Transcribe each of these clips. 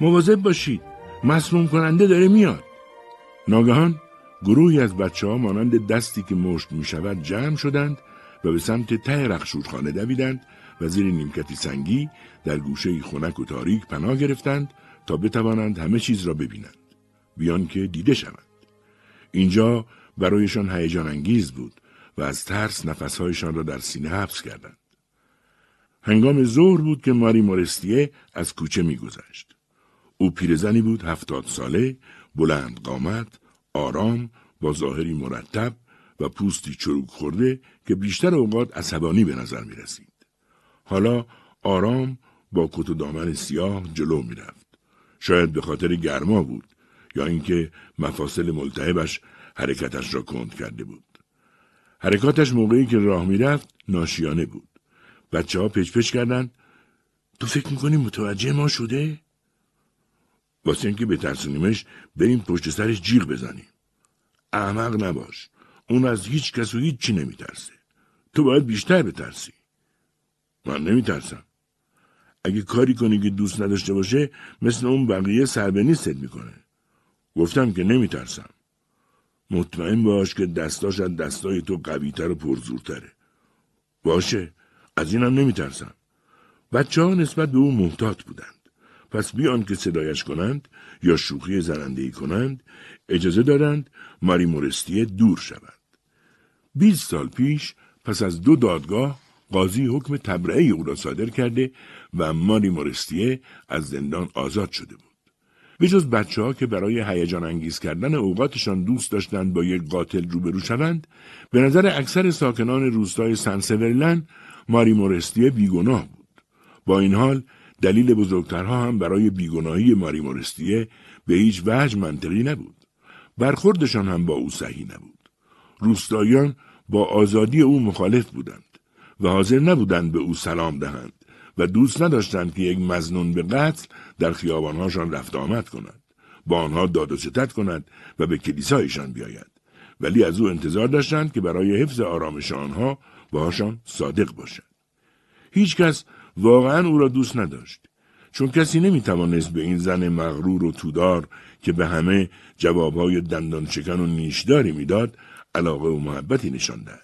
مواظب باشید مسموم کننده داره میاد ناگهان گروهی از بچه ها مانند دستی که مشت می شود جمع شدند و به سمت ته رخشورخانه دویدند و زیر نیمکتی سنگی در گوشه خونک و تاریک پناه گرفتند تا بتوانند همه چیز را ببینند بیان که دیده شوند اینجا برایشان هیجان انگیز بود و از ترس نفسهایشان را در سینه حبس کردند هنگام ظهر بود که ماری مورستیه از کوچه میگذشت او پیرزنی بود هفتاد ساله بلند قامت آرام با ظاهری مرتب و پوستی چروک خورده که بیشتر اوقات عصبانی به نظر می رسید. حالا آرام با کت و دامن سیاه جلو می رفت. شاید به خاطر گرما بود یا اینکه مفاصل ملتهبش حرکتش را کند کرده بود حرکاتش موقعی که راه میرفت ناشیانه بود بچه ها پچ کردن تو فکر میکنی متوجه ما شده؟ واسه اینکه به ترسونیمش بریم پشت سرش جیغ بزنیم احمق نباش اون از هیچ کس و هیچ چی نمیترسه تو باید بیشتر بترسی من نمیترسم اگه کاری کنی که دوست نداشته باشه مثل اون بقیه سر به نیستت میکنه گفتم که نمیترسم مطمئن باش که دستاش از دستای تو قویتر و پرزورتره باشه از اینم نمیترسم بچه ها نسبت به او محتاط بودند پس بیان که صدایش کنند یا شوخی زنندهی کنند اجازه دادند ماری مورستیه دور شود 20 سال پیش پس از دو دادگاه قاضی حکم تبرعه او را صادر کرده و ماری مورستیه از زندان آزاد شده بود. به جز بچه ها که برای هیجان انگیز کردن اوقاتشان دوست داشتند با یک قاتل روبرو شوند، به نظر اکثر ساکنان روستای سنسورلن ماری مورستیه بیگناه بود. با این حال دلیل بزرگترها هم برای بیگناهی ماری مورستیه به هیچ وجه منطقی نبود. برخوردشان هم با او صحیح نبود. روستاییان با آزادی او مخالف بودند. و حاضر نبودند به او سلام دهند و دوست نداشتند که یک مزنون به قتل در خیابانهاشان رفت آمد کند با آنها داد و ستت کند و به کلیسایشان بیاید ولی از او انتظار داشتند که برای حفظ آرامش آنها باهاشان صادق باشد هیچکس واقعا او را دوست نداشت چون کسی نمیتوانست به این زن مغرور و تودار که به همه جوابهای دندان شکن و نیشداری میداد علاقه و محبتی نشان دهد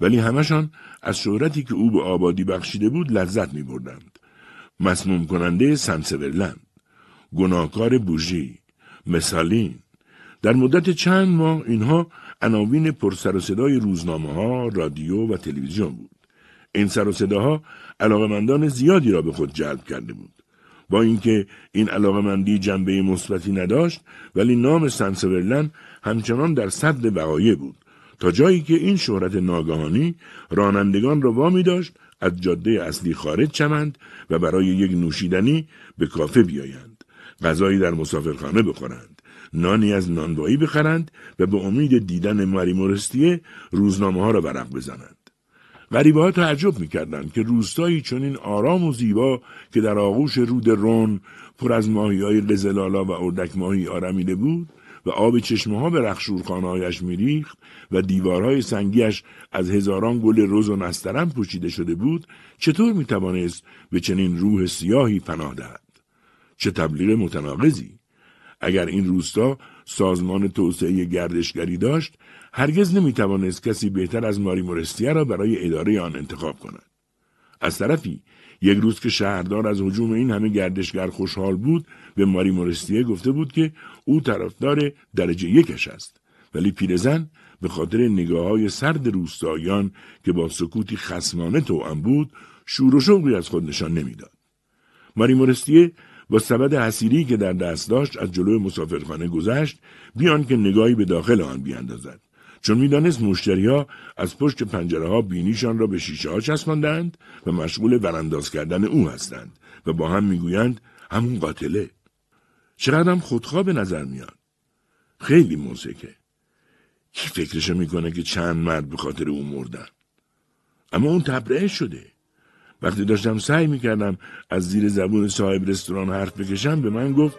ولی همشان از شهرتی که او به آبادی بخشیده بود لذت می بردند. مسموم کننده سمسورلند، گناهکار بوژی، مثالین. در مدت چند ماه اینها عناوین پرسر و صدای روزنامه ها، رادیو و تلویزیون بود. این سر و صداها علاقمندان زیادی را به خود جلب کرده بود. با اینکه این علاقمندی جنبه مثبتی نداشت ولی نام سنسورلن همچنان در صد بقایه بود جایی که این شهرت ناگهانی رانندگان را وامی داشت از جاده اصلی خارج شوند و برای یک نوشیدنی به کافه بیایند غذایی در مسافرخانه بخورند نانی از نانوایی بخرند و به امید دیدن ماری مورستیه روزنامه ها را ورق بزنند غریبه ها تعجب میکردند که روستایی چنین آرام و زیبا که در آغوش رود رون پر از ماهی های و اردک ماهی آرمیده بود و آب چشمه ها به رخشورخانههایش میریخت و دیوارهای سنگیش از هزاران گل رز و نسترن پوشیده شده بود چطور میتوانست به چنین روح سیاهی پناه دهد چه تبلیغ متناقضی اگر این روستا سازمان توسعه گردشگری داشت هرگز نمیتوانست کسی بهتر از ماری مورستیه را برای اداره آن انتخاب کند از طرفی یک روز که شهردار از حجوم این همه گردشگر خوشحال بود به ماری مورستیه گفته بود که او طرفدار درجه یکش است ولی پیرزن به خاطر نگاه های سرد روستایان که با سکوتی خسمانه توأم بود شور و شوقی از خود نشان نمیداد ماری مورستیه با سبد حسیری که در دست داشت از جلو مسافرخانه گذشت بیان که نگاهی به داخل آن بیاندازد چون میدانست مشتریها از پشت پنجره ها بینیشان را به شیشه ها چسباندند و مشغول برانداز کردن او هستند و با هم میگویند همون قاتله چقدرم خودخواه به نظر میاد. خیلی موسکه کی فکرشو میکنه که چند مرد به خاطر اون مردن؟ اما اون تبرئه شده. وقتی داشتم سعی میکردم از زیر زبون صاحب رستوران حرف بکشم به من گفت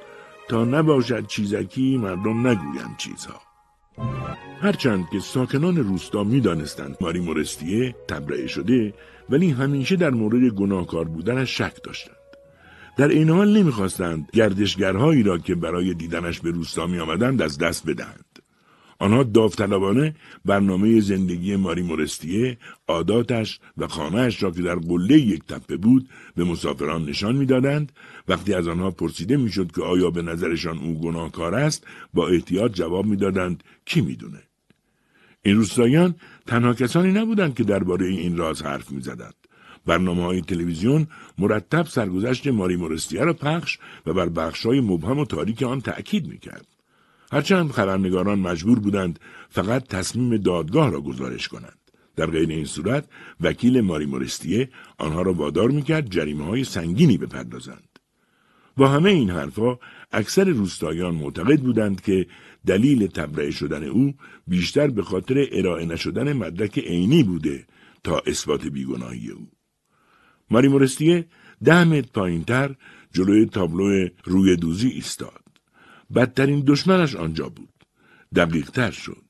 تا نباشد چیزکی مردم نگویم چیزها. هرچند که ساکنان روستا میدانستند ماری مورستیه تبرئه شده ولی همیشه در مورد گناهکار بودنش شک داشتند. در این حال نمیخواستند گردشگرهایی را که برای دیدنش به روستا می آمدند از دست بدهند. آنها داوطلبانه برنامه زندگی ماری مورستیه، عاداتش و خانهاش را که در قله یک تپه بود به مسافران نشان میدادند وقتی از آنها پرسیده میشد که آیا به نظرشان او گناهکار است با احتیاط جواب میدادند کی میدونه این روستاییان تنها کسانی نبودند که درباره این راز حرف میزدند برنامه های تلویزیون مرتب سرگذشت ماری مورستیه را پخش و بر بخش های مبهم و تاریک آن تأکید میکرد. هرچند خبرنگاران مجبور بودند فقط تصمیم دادگاه را گزارش کنند. در غیر این صورت وکیل ماری مورستیه آنها را وادار میکرد جریمه های سنگینی بپردازند. با همه این حرفها اکثر روستایان معتقد بودند که دلیل تبرئه شدن او بیشتر به خاطر ارائه نشدن مدرک عینی بوده تا اثبات بیگناهی او ماری مورستیه ده متر تر جلوی تابلو روی دوزی ایستاد. بدترین دشمنش آنجا بود. تر شد.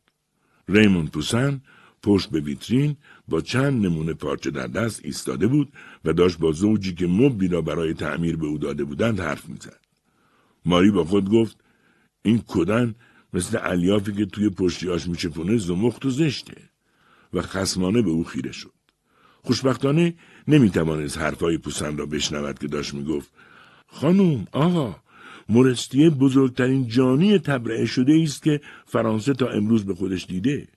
ریمون پوسن پشت به ویترین با چند نمونه پارچه در دست ایستاده بود و داشت با زوجی که مبی را برای تعمیر به او داده بودند حرف میزد. ماری با خود گفت این کدن مثل الیافی که توی پشتیاش پونه زمخت و زشته و خسمانه به او خیره شد. خوشبختانه نمیتوانست حرفای پوسن را بشنود که داشت میگفت خانم آقا مورستیه بزرگترین جانی تبرعه شده است که فرانسه تا امروز به خودش دیده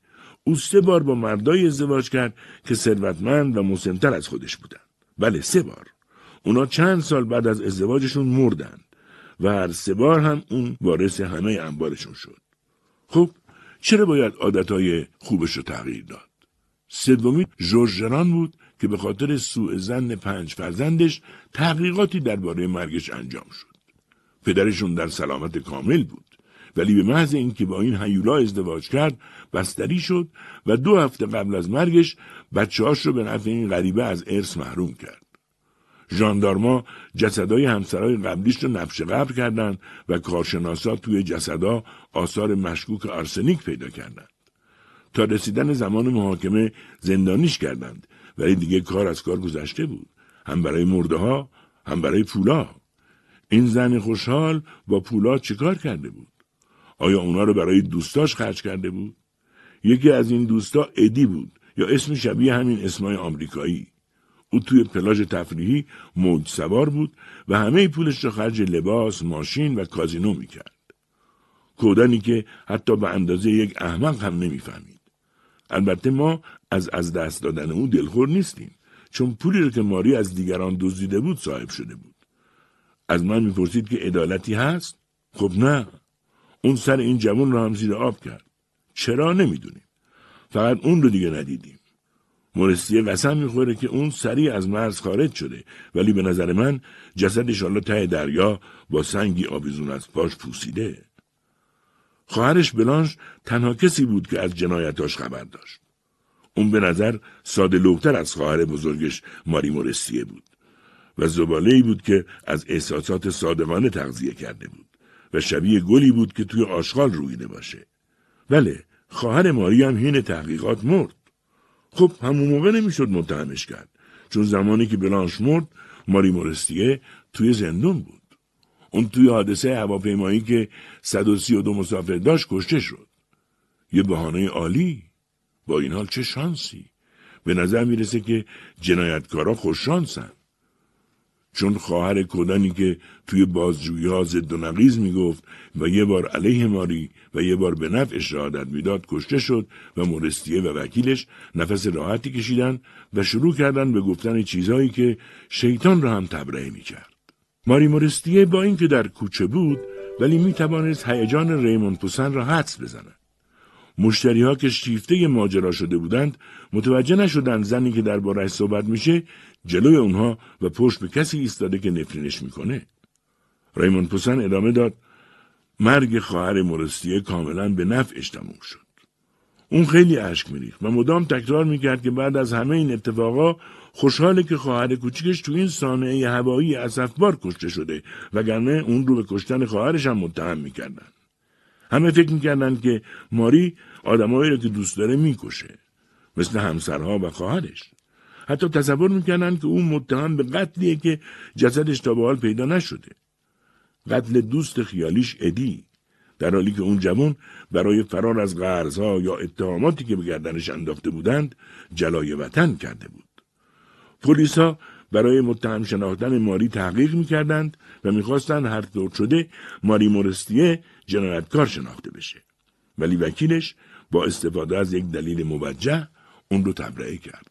او سه بار با مردای ازدواج کرد که ثروتمند و مسنتر از خودش بودند بله سه بار اونا چند سال بعد از ازدواجشون مردند و هر سه بار هم اون وارث همه انبارشون شد خب چرا باید عادتهای خوبش رو تغییر داد سومی ژورژران بود که به خاطر سوء زن پنج فرزندش تحقیقاتی درباره مرگش انجام شد. پدرشون در سلامت کامل بود. ولی به محض اینکه با این هیولا ازدواج کرد بستری شد و دو هفته قبل از مرگش بچه‌هاش رو به نفع این غریبه از ارث محروم کرد. ژاندارما جسدای همسرای قبلیش رو نفش قبر کردند و کارشناسا توی جسدا آثار مشکوک آرسنیک پیدا کردند. تا رسیدن زمان محاکمه زندانیش کردند ولی دیگه کار از کار گذشته بود هم برای مرده ها هم برای پولا این زن خوشحال با پولا چیکار کرده بود آیا اونا رو برای دوستاش خرج کرده بود یکی از این دوستا ادی بود یا اسم شبیه همین اسمای آمریکایی او توی پلاژ تفریحی موج سوار بود و همه پولش رو خرج لباس، ماشین و کازینو میکرد. کودنی که حتی به اندازه یک احمق هم نمیفهمید. البته ما از از دست دادن او دلخور نیستیم چون پولی رو که ماری از دیگران دزدیده بود صاحب شده بود از من میپرسید که عدالتی هست خب نه اون سر این جوان رو هم زیر آب کرد چرا نمیدونیم فقط اون رو دیگه ندیدیم مورسیه قسم میخوره که اون سریع از مرز خارج شده ولی به نظر من جسدش الله ته دریا با سنگی آویزون از پاش پوسیده خواهرش بلانش تنها کسی بود که از جنایتاش خبر داشت. اون به نظر ساده لوکتر از خواهر بزرگش ماری مورستیه بود و زباله بود که از احساسات صادقانه تغذیه کرده بود و شبیه گلی بود که توی آشغال رویده باشه. بله، خواهر ماری هم حین تحقیقات مرد. خب همون موقع نمیشد متهمش کرد چون زمانی که بلانش مرد ماری مورستیه توی زندون بود. اون توی حادثه هواپیمایی که 132 مسافر داشت کشته شد یه بهانه عالی با این حال چه شانسی به نظر میرسه که جنایتکارا شانسن چون خواهر کودنی که توی بازجویی ها و نقیز میگفت و یه بار علیه ماری و یه بار به نفع شهادت میداد کشته شد و مورستیه و وکیلش نفس راحتی کشیدن و شروع کردن به گفتن چیزهایی که شیطان را هم تبرئه میکرد ماری مورستیه با اینکه در کوچه بود ولی می توانست هیجان ریمون پوسن را حدس بزند. مشتری ها که شیفته ماجرا شده بودند متوجه نشدند زنی که درباره صحبت میشه جلوی اونها و پشت به کسی ایستاده که نفرینش میکنه. ریمون پوسن ادامه داد مرگ خواهر مورستیه کاملا به نفعش تموم شد. اون خیلی اشک میریخت و مدام تکرار میکرد که بعد از همه این اتفاقا خوشحاله که خواهر کوچکش تو این سانحه هوایی از کشته شده وگرنه اون رو به کشتن خواهرش هم متهم میکردن همه فکر میکردن که ماری آدمایی رو که دوست داره میکشه مثل همسرها و خواهرش حتی تصور میکردن که اون متهم به قتلیه که جسدش تا به حال پیدا نشده قتل دوست خیالیش ادی در حالی که اون جوان برای فرار از قرضها یا اتهاماتی که به گردنش انداخته بودند جلای وطن کرده بود پلیس برای متهم شناختن ماری تحقیق میکردند و میخواستند هر طور شده ماری مورستیه جنایتکار شناخته بشه ولی وکیلش با استفاده از یک دلیل موجه اون رو تبرئه کرد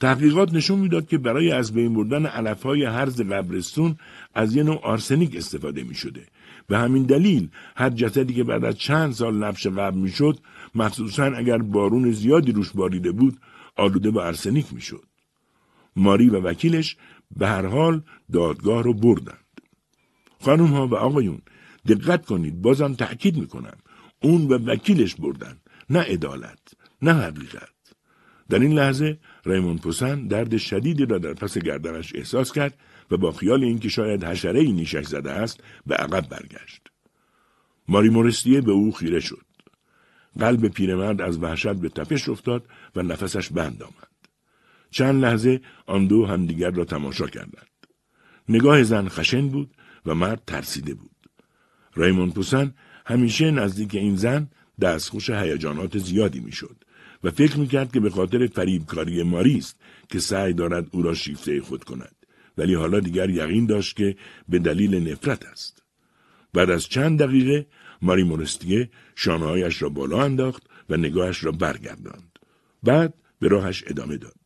تحقیقات نشون میداد که برای از بین بردن علف های هرز قبرستون از یه نوع آرسنیک استفاده می شده. به همین دلیل هر جسدی که بعد از چند سال نفش قبر می شد مخصوصا اگر بارون زیادی روش باریده بود آلوده به آرسنیک می ماری و وکیلش به هر حال دادگاه رو بردند. خانم ها و آقایون دقت کنید بازم تأکید میکنم اون و وکیلش بردند. نه عدالت نه حقیقت در این لحظه ریمون پوسن درد شدیدی را در پس گردنش احساس کرد و با خیال اینکه شاید حشره ای نیشک زده است به عقب برگشت ماری مورستیه به او خیره شد قلب پیرمرد از وحشت به تپش افتاد و نفسش بند آمد چند لحظه آن دو همدیگر را تماشا کردند. نگاه زن خشن بود و مرد ترسیده بود. ریمون پوسن همیشه نزدیک این زن دستخوش هیجانات زیادی میشد و فکر میکرد که به خاطر فریبکاری ماری است که سعی دارد او را شیفته خود کند ولی حالا دیگر یقین داشت که به دلیل نفرت است بعد از چند دقیقه ماری مورستیه شانههایش را بالا انداخت و نگاهش را برگرداند بعد به راهش ادامه داد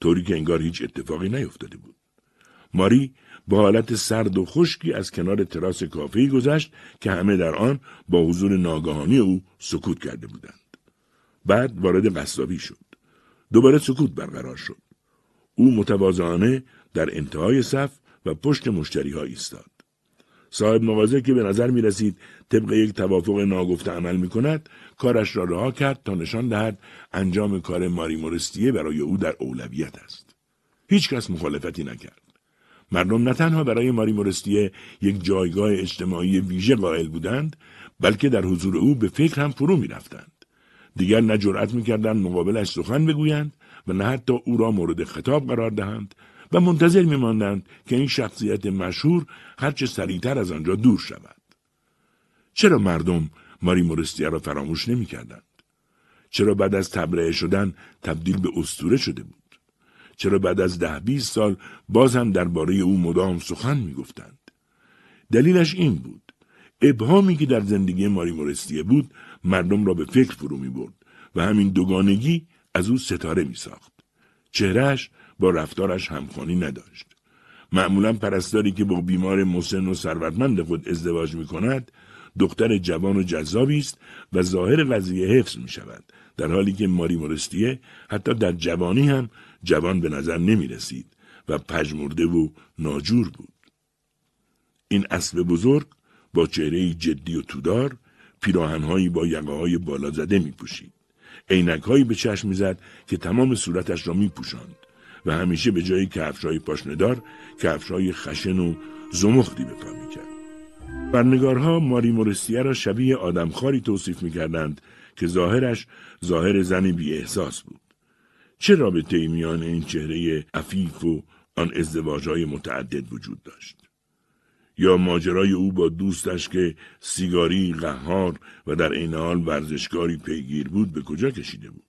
طوری که انگار هیچ اتفاقی نیفتاده بود. ماری با حالت سرد و خشکی از کنار تراس کافه گذشت که همه در آن با حضور ناگهانی او سکوت کرده بودند. بعد وارد قصدابی شد. دوباره سکوت برقرار شد. او متوازانه در انتهای صف و پشت مشتری ها ایستاد. صاحب مغازه که به نظر می رسید طبق یک توافق ناگفته عمل می کند کارش را رها کرد تا نشان دهد انجام کار ماری مورستیه برای او در اولویت است. هیچ کس مخالفتی نکرد. مردم نه تنها برای ماری مورستیه یک جایگاه اجتماعی ویژه قائل بودند بلکه در حضور او به فکر هم فرو می رفتند. دیگر نه جرأت میکردند مقابلش سخن بگویند و نه حتی او را مورد خطاب قرار دهند و منتظر میماندند که این شخصیت مشهور هرچه سریعتر از آنجا دور شود. چرا مردم ماری مورستیا را فراموش نمیکردند؟ چرا بعد از تبرئه شدن تبدیل به استوره شده بود؟ چرا بعد از ده بیست سال باز هم درباره او مدام سخن میگفتند؟ دلیلش این بود. ابهامی که در زندگی ماری مورستیه بود مردم را به فکر فرو می برد و همین دوگانگی از او ستاره می ساخت. با رفتارش همخوانی نداشت. معمولا پرستاری که با بیمار مسن و ثروتمند خود ازدواج می کند، دختر جوان و جذابی است و ظاهر قضیه حفظ می شود. در حالی که ماری مورستیه حتی در جوانی هم جوان به نظر نمی و پژمرده و ناجور بود. این اسب بزرگ با چهره جدی و تودار پیراهنهایی با یقه های بالا زده می پوشید. به چشم میزد که تمام صورتش را میپوشاند و همیشه به جای کفشای پاشندار کفشای خشن و زمختی به پا میکرد برنگارها ماری مورسیه را شبیه آدمخواری توصیف میکردند که ظاهرش ظاهر زنی بی احساس بود چه رابطه میان این چهره عفیف و آن ازدواجهای متعدد وجود داشت یا ماجرای او با دوستش که سیگاری قهار و در این حال ورزشکاری پیگیر بود به کجا کشیده بود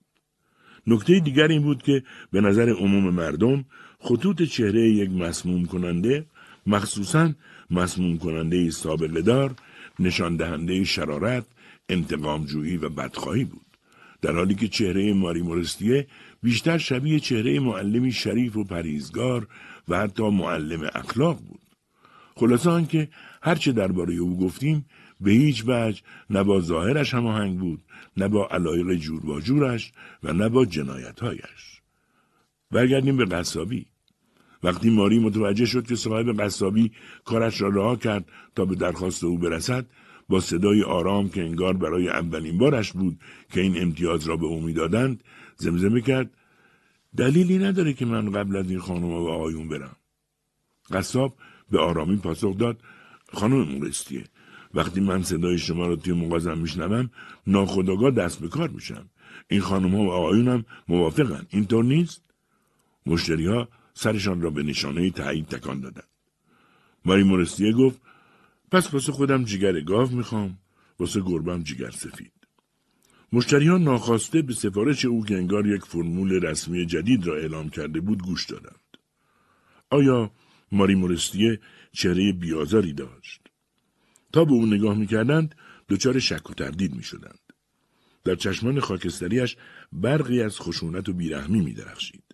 نکته دیگر این بود که به نظر عموم مردم خطوط چهره یک مسموم کننده مخصوصا مسموم کننده سابقه دار نشان دهنده شرارت جویی و بدخواهی بود در حالی که چهره ماری مورستیه بیشتر شبیه چهره معلمی شریف و پریزگار و حتی معلم اخلاق بود خلاصه آنکه هرچه درباره او گفتیم به هیچ وجه نه با ظاهرش هماهنگ بود نه با علایق جور با جورش و نه با جنایتهایش برگردیم به قصابی وقتی ماری متوجه شد که صاحب قصابی کارش را رها کرد تا به درخواست او برسد با صدای آرام که انگار برای اولین بارش بود که این امتیاز را به او میدادند زمزمه کرد دلیلی نداره که من قبل از این خانم و آقایون برم قصاب به آرامی پاسخ داد خانم مورستیه وقتی من صدای شما رو توی مغازم میشنوم ناخداگاه دست به کار میشم این خانم ها و هم موافقن اینطور نیست مشتری ها سرشان را به نشانه تایید تکان دادند ماری مورسیه گفت پس واسه خودم جگر گاو میخوام واسه گربم جگر سفید ها ناخواسته به سفارش او که انگار یک فرمول رسمی جدید را اعلام کرده بود گوش دادند آیا ماری مورستیه چهره بیازاری داشت تا به او نگاه میکردند دچار شک و تردید میشدند در چشمان خاکستریش برقی از خشونت و بیرحمی میدرخشید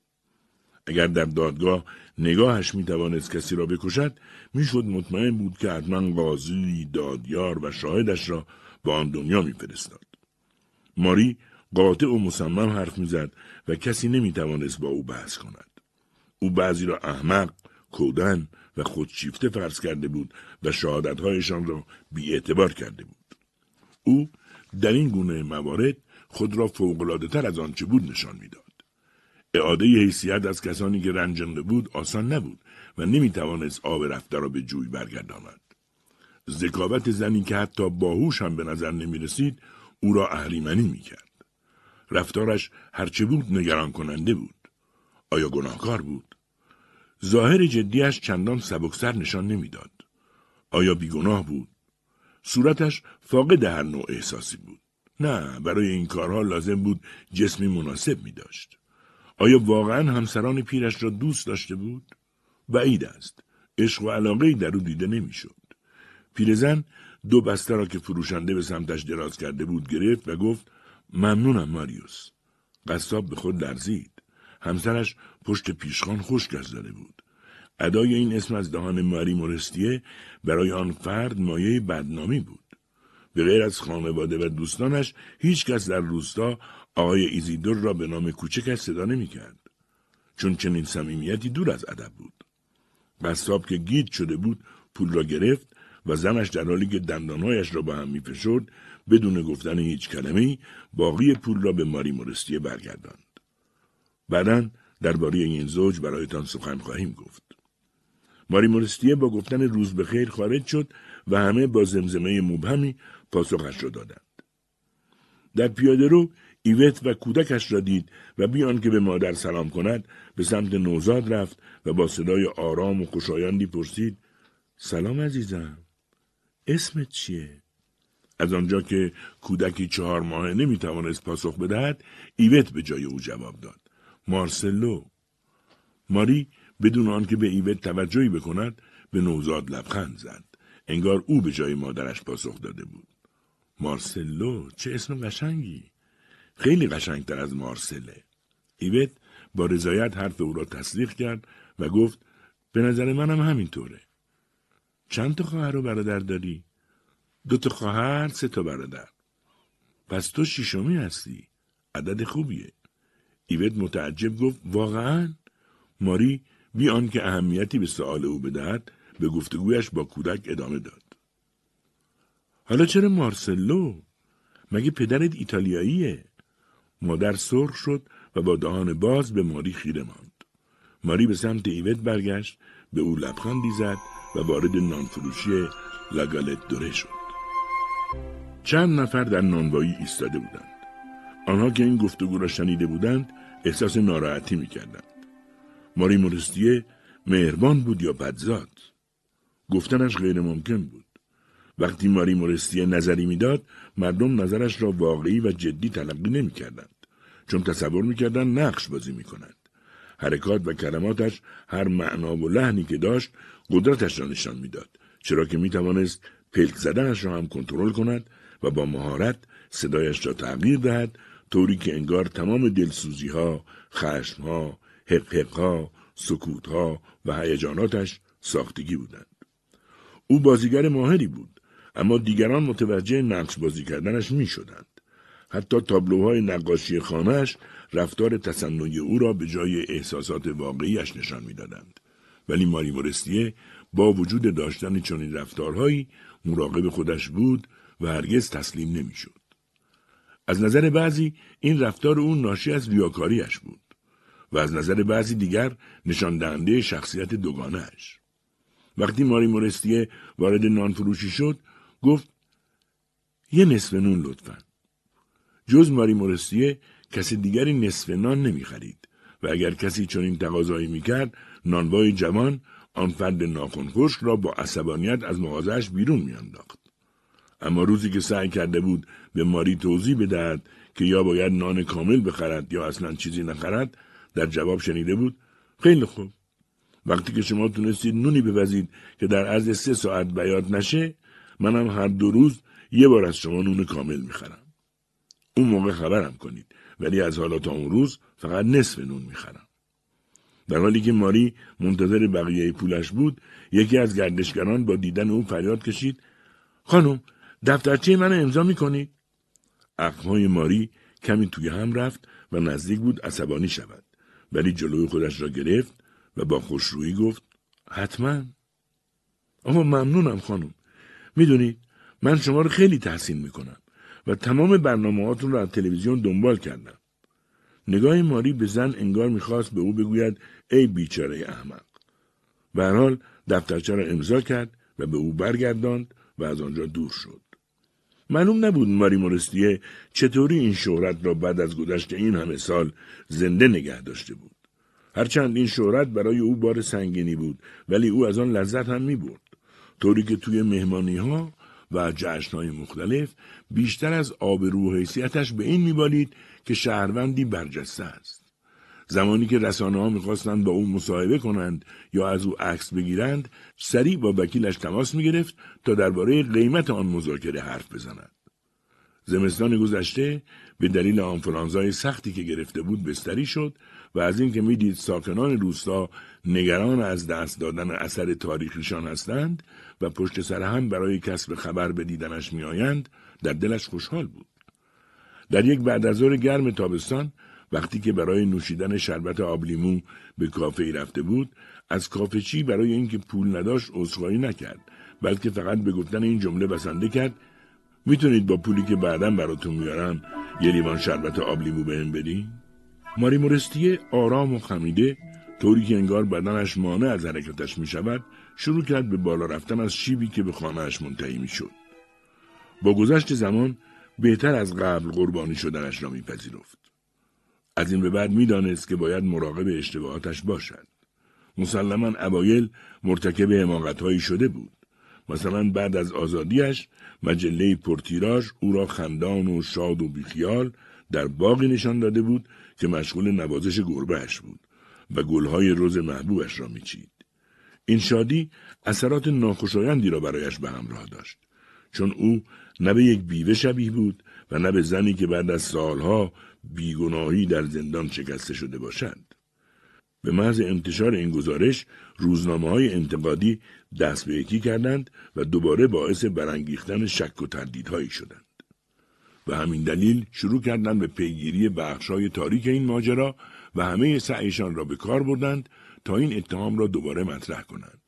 اگر در دادگاه نگاهش میتوانست کسی را بکشد میشد مطمئن بود که حتما قاضی دادیار و شاهدش را به آن دنیا میفرستاد ماری قاطع و مصمم حرف میزد و کسی نمیتوانست با او بحث کند او بعضی را احمق کودن و خودشیفته فرض کرده بود و شهادتهایشان را بیاعتبار کرده بود او در این گونه موارد خود را فوقلاده تر از آنچه بود نشان میداد اعاده حیثیت از کسانی که رنجنده بود آسان نبود و نمی توانست آب رفته را به جوی برگرداند. ذکاوت زنی که حتی باهوش هم به نظر نمی رسید او را اهریمنی می کرد. رفتارش هرچه بود نگران کننده بود. آیا گناهکار بود؟ ظاهر جدیش چندان سبکسر نشان نمیداد. آیا بیگناه بود؟ صورتش فاقد هر نوع احساسی بود. نه برای این کارها لازم بود جسمی مناسب می داشت. آیا واقعا همسران پیرش را دوست داشته بود؟ بعید است. عشق و علاقه در او دیده نمیشد. پیرزن دو بسته را که فروشنده به سمتش دراز کرده بود گرفت و گفت ممنونم ماریوس. قصاب به خود لرزید. همسرش پشت پیشخان خوش بود. ادای این اسم از دهان ماری مورستیه برای آن فرد مایه بدنامی بود. به غیر از خانواده و دوستانش هیچ کس در روستا آقای ایزیدور را به نام کوچکش صدا نمی کرد. چون چنین صمیمیتی دور از ادب بود. بساب که گید شده بود پول را گرفت و زنش در حالی که دندانهایش را به هم میفشرد بدون گفتن هیچ کلمه باقی پول را به ماری مورستیه برگرداند. بعدا درباره این زوج برایتان سخن خواهیم گفت ماری مورستیه با گفتن روز به خیر خارج شد و همه با زمزمه مبهمی پاسخش را دادند در پیاده رو ایوت و کودکش را دید و بیان که به مادر سلام کند به سمت نوزاد رفت و با صدای آرام و خوشایندی پرسید سلام عزیزم اسمت چیه؟ از آنجا که کودکی چهار ماه نمیتوانست پاسخ بدهد ایوت به جای او جواب داد مارسلو ماری بدون آنکه به ایوت توجهی بکند به نوزاد لبخند زد انگار او به جای مادرش پاسخ داده بود مارسلو چه اسم قشنگی خیلی قشنگتر از مارسله ایوت با رضایت حرف او را تصدیق کرد و گفت به نظر منم همینطوره چند تا خواهر و برادر داری دو تا خواهر سه تا برادر پس تو شیشمی هستی عدد خوبیه ایوت متعجب گفت واقعا ماری بی آنکه اهمیتی به سؤال او بدهد به گفتگویش با کودک ادامه داد حالا چرا مارسلو مگه پدرت ایتالیاییه مادر سرخ شد و با دهان باز به ماری خیره ماند ماری به سمت ایوت برگشت به او لبخندی زد و وارد نانفروشی لگالت دوره شد چند نفر در نانوایی ایستاده بودند آنها که این گفتگو را شنیده بودند احساس ناراحتی میکردند ماری مورستیه مهربان بود یا بدزاد گفتنش غیر ممکن بود وقتی ماری مورستیه نظری میداد مردم نظرش را واقعی و جدی تلقی نمیکردند چون تصور میکردند نقش بازی میکنند حرکات و کلماتش هر معنا و لحنی که داشت قدرتش را نشان میداد چرا که میتوانست پلک زدنش را هم کنترل کند و با مهارت صدایش را تغییر دهد طوری که انگار تمام دلسوزی ها، خشم ها، حقحق ها، سکوت ها و هیجاناتش ساختگی بودند. او بازیگر ماهری بود اما دیگران متوجه نقش بازی کردنش می شدند. حتی تابلوهای نقاشی خانهش رفتار تصنعی او را به جای احساسات واقعیش نشان میدادند. ولی ماری مورستیه با وجود داشتن چنین رفتارهایی مراقب خودش بود و هرگز تسلیم شد از نظر بعضی این رفتار اون ناشی از ریاکاریش بود و از نظر بعضی دیگر نشان دهنده شخصیت دوگانهش وقتی ماری مورستیه وارد نانفروشی شد گفت یه نصف نون لطفا جز ماری مورستیه کسی دیگری نصف نان نمی خرید و اگر کسی این تقاضایی می کرد نانوای جوان آن فرد ناخونخشک را با عصبانیت از مغازهش بیرون میانداخت اما روزی که سعی کرده بود به ماری توضیح بدهد که یا باید نان کامل بخرد یا اصلا چیزی نخرد در جواب شنیده بود خیلی خوب وقتی که شما تونستید نونی بپزید که در عرض سه ساعت بیاد نشه منم هر دو روز یه بار از شما نون کامل میخرم اون موقع خبرم کنید ولی از حالا تا اون روز فقط نصف نون میخرم در حالی که ماری منتظر بقیه پولش بود یکی از گردشگران با دیدن او فریاد کشید خانم دفترچه من امضا میکنید اقمای ماری کمی توی هم رفت و نزدیک بود عصبانی شود ولی جلوی خودش را گرفت و با خوشرویی گفت حتما اما ممنونم خانم میدونید من شما رو خیلی تحسین میکنم و تمام برنامه را از تلویزیون دنبال کردم نگاه ماری به زن انگار میخواست به او بگوید ای بیچاره احمق به حال دفترچه را امضا کرد و به او برگرداند و از آنجا دور شد معلوم نبود ماری مورستیه چطوری این شهرت را بعد از گذشت این همه سال زنده نگه داشته بود. هرچند این شهرت برای او بار سنگینی بود ولی او از آن لذت هم می برد. طوری که توی مهمانی ها و جشنهای مختلف بیشتر از آب و حیثیتش به این میبالید که شهروندی برجسته است. زمانی که رسانه ها میخواستند با او مصاحبه کنند یا از او عکس بگیرند سریع با وکیلش تماس میگرفت تا درباره قیمت آن مذاکره حرف بزند زمستان گذشته به دلیل آنفرانزای سختی که گرفته بود بستری شد و از اینکه میدید ساکنان روستا نگران از دست دادن اثر تاریخیشان هستند و پشت سر هم برای کسب خبر به دیدنش میآیند در دلش خوشحال بود در یک بعد از گرم تابستان وقتی که برای نوشیدن شربت آبلیمو به کافه ای رفته بود از کافچی برای اینکه پول نداشت عذرخواهی نکرد بلکه فقط به گفتن این جمله بسنده کرد میتونید با پولی که بعدا براتون میارم یه لیوان شربت آبلیمو بهم بدی ماری مورستیه آرام و خمیده طوری که انگار بدنش مانع از حرکتش میشود شروع کرد به بالا رفتن از شیبی که به خانهاش منتهی می با گذشت زمان بهتر از قبل قربانی شدنش را میپذیرفت. از این به بعد میدانست که باید مراقب اشتباهاتش باشد. مسلما اوایل مرتکب حماقتهایی شده بود. مثلا بعد از آزادیش مجله پرتیراژ او را خندان و شاد و بیخیال در باغی نشان داده بود که مشغول نوازش گربهش بود و گلهای روز محبوبش را میچید. این شادی اثرات ناخوشایندی را برایش به همراه داشت چون او نه به یک بیوه شبیه بود و نه به زنی که بعد از سالها بیگناهی در زندان شکسته شده باشند. به محض انتشار این گزارش روزنامه های انتقادی دست به یکی کردند و دوباره باعث برانگیختن شک و تردیدهایی شدند. و همین دلیل شروع کردند به پیگیری بخشای تاریک این ماجرا و همه سعیشان را به کار بردند تا این اتهام را دوباره مطرح کنند.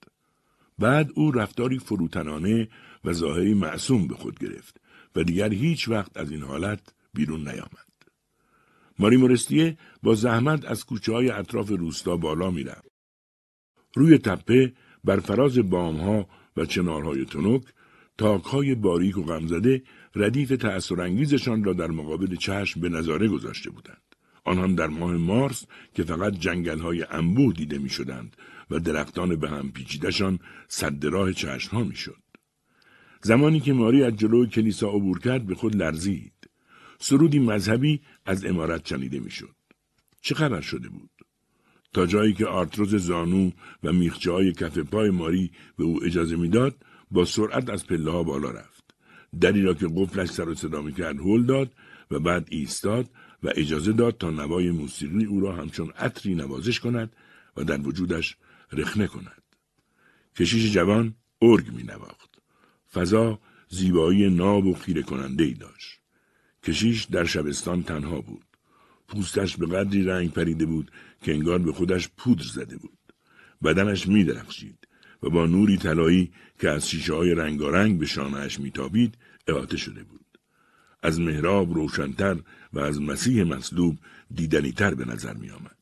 بعد او رفتاری فروتنانه و ظاهری معصوم به خود گرفت و دیگر هیچ وقت از این حالت بیرون نیامد. ماری مورستیه با زحمت از کوچه های اطراف روستا بالا میرفت. روی تپه بر فراز ها و چنارهای تنک های باریک و غمزده ردیف انگیزشان را در مقابل چشم به نظاره گذاشته بودند. آن هم در ماه مارس که فقط جنگل های انبوه دیده می شدند و درختان به هم پیچیدشان صد راه ها می شد. زمانی که ماری از جلو کلیسا عبور کرد به خود لرزید. سرودی مذهبی از امارت شنیده میشد چه خبر شده بود تا جایی که آرتروز زانو و میخچه های کف پای ماری به او اجازه میداد با سرعت از پله ها بالا رفت دری را که قفلش سر و صدا کرد هل داد و بعد ایستاد و اجازه داد تا نوای موسیقی او را همچون عطری نوازش کند و در وجودش رخنه کند کشیش جوان ارگ می نواخت. فضا زیبایی ناب و خیره کننده ای داشت. کشیش در شبستان تنها بود. پوستش به قدری رنگ پریده بود که انگار به خودش پودر زده بود. بدنش می درخشید و با نوری طلایی که از شیشه های رنگارنگ به شانهش میتابید احاطه شده بود. از محراب روشنتر و از مسیح مصلوب دیدنیتر به نظر می آمد.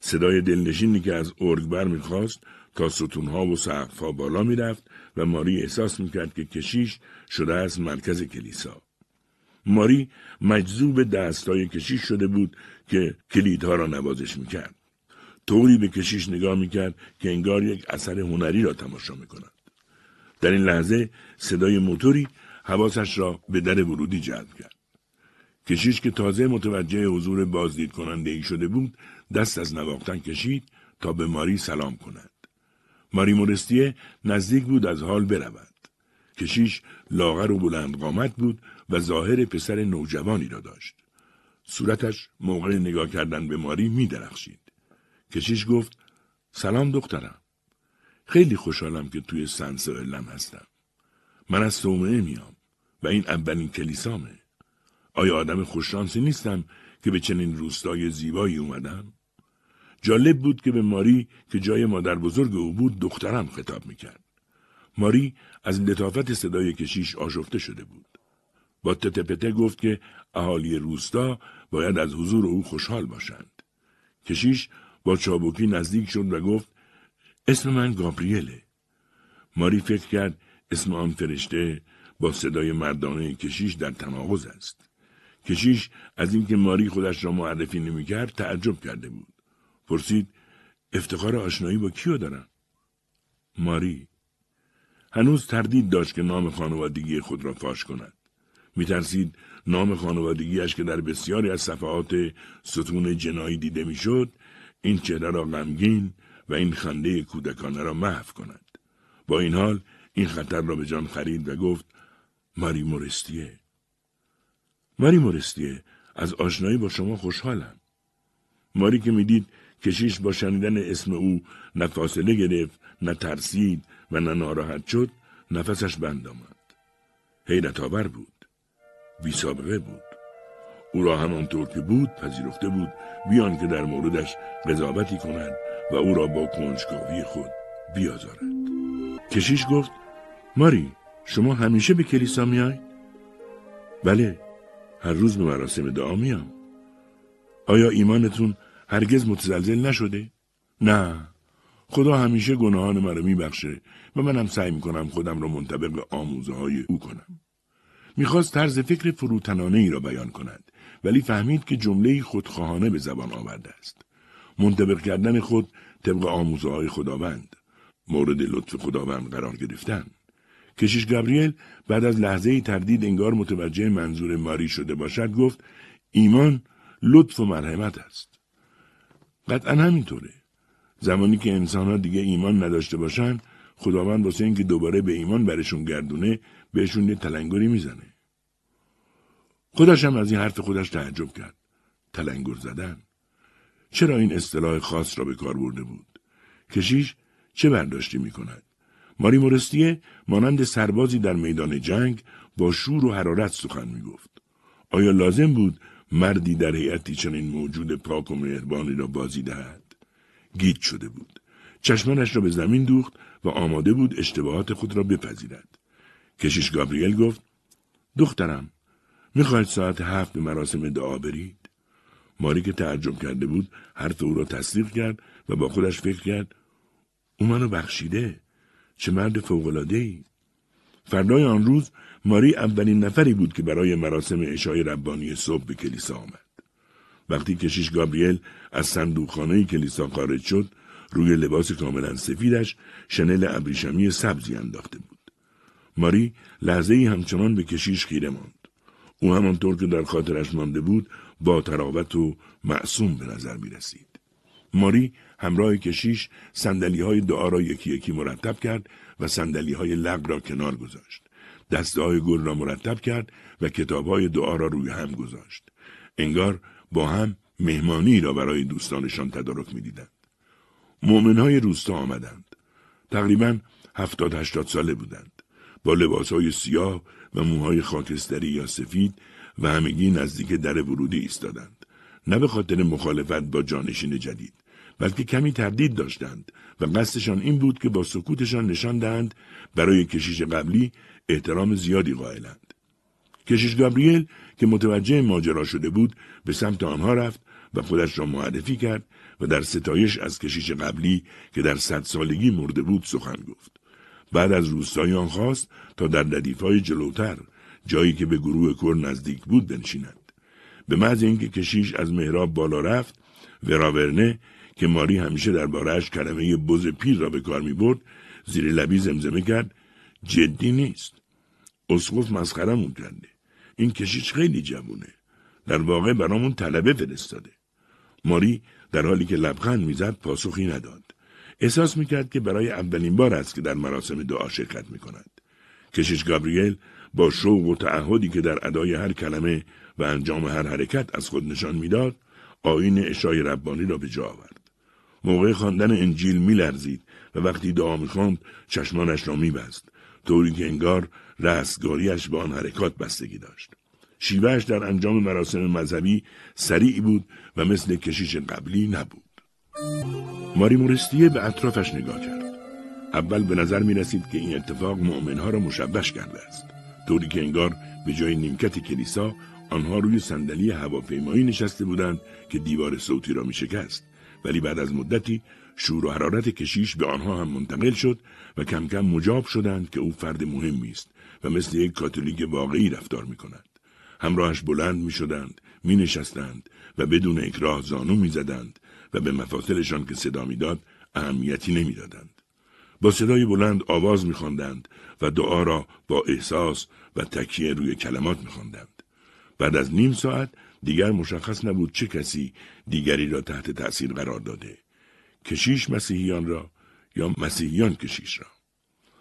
صدای دلنشینی که از ارگ بر خواست تا ستونها و سقفها بالا میرفت و ماری احساس میکرد که کشیش شده از مرکز کلیسا. ماری مجذوب دستای کشیش شده بود که کلیدها را نوازش میکرد. طوری به کشیش نگاه میکرد که انگار یک اثر هنری را تماشا میکند. در این لحظه صدای موتوری حواسش را به در ورودی جلب کرد. کشیش که تازه متوجه حضور بازدید کننده ای شده بود دست از نواختن کشید تا به ماری سلام کند. ماری مورستیه نزدیک بود از حال برود. کشیش لاغر و بلند قامت بود و ظاهر پسر نوجوانی را داشت. صورتش موقع نگاه کردن به ماری می درخشید. کشیش گفت سلام دخترم. خیلی خوشحالم که توی سنس علم هستم. من از سومه میام و این اولین کلیسامه. آیا آدم خوششانسی نیستم که به چنین روستای زیبایی اومدم؟ جالب بود که به ماری که جای مادر بزرگ او بود دخترم خطاب میکرد. ماری از لطافت صدای کشیش آشفته شده بود. با تتپته گفت که اهالی روستا باید از حضور او خوشحال باشند. کشیش با چابکی نزدیک شد و گفت اسم من گابریله. ماری فکر کرد اسم آن فرشته با صدای مردانه کشیش در تناقض است. کشیش از اینکه ماری خودش را معرفی نمیکرد تعجب کرده بود. پرسید افتخار آشنایی با کیو دارم؟ ماری هنوز تردید داشت که نام خانوادگی خود را فاش کند. میترسید نام خانوادگیش که در بسیاری از صفحات ستون جنایی دیده میشد این چهره را غمگین و این خنده کودکانه را محو کند با این حال این خطر را به جان خرید و گفت ماری مورستیه ماری مورستیه از آشنایی با شما خوشحالم ماری که میدید کشیش با شنیدن اسم او نه فاصله گرفت نه ترسید و نه ناراحت شد نفسش بند آمد حیرت آور بود بی سابقه بود او را همانطور که بود پذیرفته بود بیان که در موردش قضاوتی کند و او را با کنجکاوی خود بیازارد کشیش گفت ماری شما همیشه به کلیسا میای؟ بله هر روز به مراسم دعا میام آیا ایمانتون هرگز متزلزل نشده؟ نه خدا همیشه گناهان مرا میبخشه و منم سعی میکنم خودم را منطبق به آموزه های او کنم. میخواست طرز فکر فروتنانه ای را بیان کند ولی فهمید که جمله خودخواهانه به زبان آورده است. منطبق کردن خود طبق آموزه های خداوند. مورد لطف خداوند قرار گرفتن. کشیش گابریل بعد از لحظه تردید انگار متوجه منظور ماری شده باشد گفت ایمان لطف و مرحمت است. قطعا همینطوره. زمانی که انسان ها دیگه ایمان نداشته باشن خداوند واسه اینکه دوباره به ایمان برشون گردونه بهشون یه تلنگری میزنه خودش هم از این حرف خودش تعجب کرد تلنگور زدن چرا این اصطلاح خاص را به کار برده بود کشیش چه برداشتی میکند؟ ماری مورستیه مانند سربازی در میدان جنگ با شور و حرارت سخن میگفت. آیا لازم بود مردی در هیئتی چنین موجود پاک و مهربانی را بازی دهد؟ گیج شده بود. چشمانش را به زمین دوخت و آماده بود اشتباهات خود را بپذیرد. کشیش گابریل گفت دخترم میخواید ساعت هفت به مراسم دعا برید؟ ماری که تعجب کرده بود حرف او را تصدیق کرد و با خودش فکر کرد او منو بخشیده چه مرد فوقلاده ای فردای آن روز ماری اولین نفری بود که برای مراسم اشای ربانی صبح به کلیسا آمد وقتی کشیش گابریل از صندوقخانه کلیسا خارج شد روی لباس کاملا سفیدش شنل ابریشمی سبزی انداخته بود ماری لحظه ای همچنان به کشیش خیره ماند او همانطور که در خاطرش مانده بود با تراوت و معصوم به نظر می رسید. ماری همراه کشیش سندلی های دعا را یکی یکی مرتب کرد و سندلی های لغ را کنار گذاشت. دسته های گل را مرتب کرد و کتاب های دعا را روی هم گذاشت. انگار با هم مهمانی را برای دوستانشان تدارک میدیدند های روستا آمدند تقریبا هفتاد هشتاد ساله بودند با های سیاه و موهای خاکستری یا سفید و همگی نزدیک در ورودی ایستادند نه به خاطر مخالفت با جانشین جدید بلکه کمی تردید داشتند و قصدشان این بود که با سکوتشان نشان دهند برای کشیش قبلی احترام زیادی قائلند کشیش گابریل که متوجه ماجرا شده بود به سمت آنها رفت و خودش را معرفی کرد و در ستایش از کشیش قبلی که در صد سالگی مرده بود سخن گفت. بعد از روستای آن خواست تا در ردیفهای جلوتر جایی که به گروه کور نزدیک بود بنشیند. به محض اینکه کشیش از مهراب بالا رفت وراورنه که ماری همیشه بارش کلمه بز پیر را به کار می برد زیر لبی زمزمه کرد جدی نیست اسقف مسخرمون کرده این کشیش خیلی جوونه در واقع برامون طلبه فرستاده ماری در حالی که لبخند میزد پاسخی نداد احساس میکرد که برای اولین بار است که در مراسم دعا شرکت میکند کشیش گابریل با شوق و تعهدی که در ادای هر کلمه و انجام هر حرکت از خود نشان میداد آین اشای ربانی را به جا آورد موقع خواندن انجیل میلرزید و وقتی دعا میخواند چشمانش را میبست طوری که انگار رستگاریش به آن حرکات بستگی داشت. شیوهش در انجام مراسم مذهبی سریع بود و مثل کشیش قبلی نبود. ماری مورستیه به اطرافش نگاه کرد. اول به نظر می رسید که این اتفاق مؤمنها را مشبش کرده است. طوری که انگار به جای نیمکت کلیسا آنها روی صندلی هواپیمایی نشسته بودند که دیوار صوتی را می شکست. ولی بعد از مدتی شور و حرارت کشیش به آنها هم منتقل شد و کم کم مجاب شدند که او فرد مهمی است و مثل یک کاتولیک واقعی رفتار می کند. همراهش بلند می شدند، می نشستند و بدون اکراه زانو می زدند و به مفاصلشان که صدا میداد اهمیتی نمیدادند. با صدای بلند آواز می خواندند و دعا را با احساس و تکیه روی کلمات می خواندند. بعد از نیم ساعت دیگر مشخص نبود چه کسی دیگری را تحت تأثیر قرار داده. کشیش مسیحیان را یا مسیحیان کشیش را.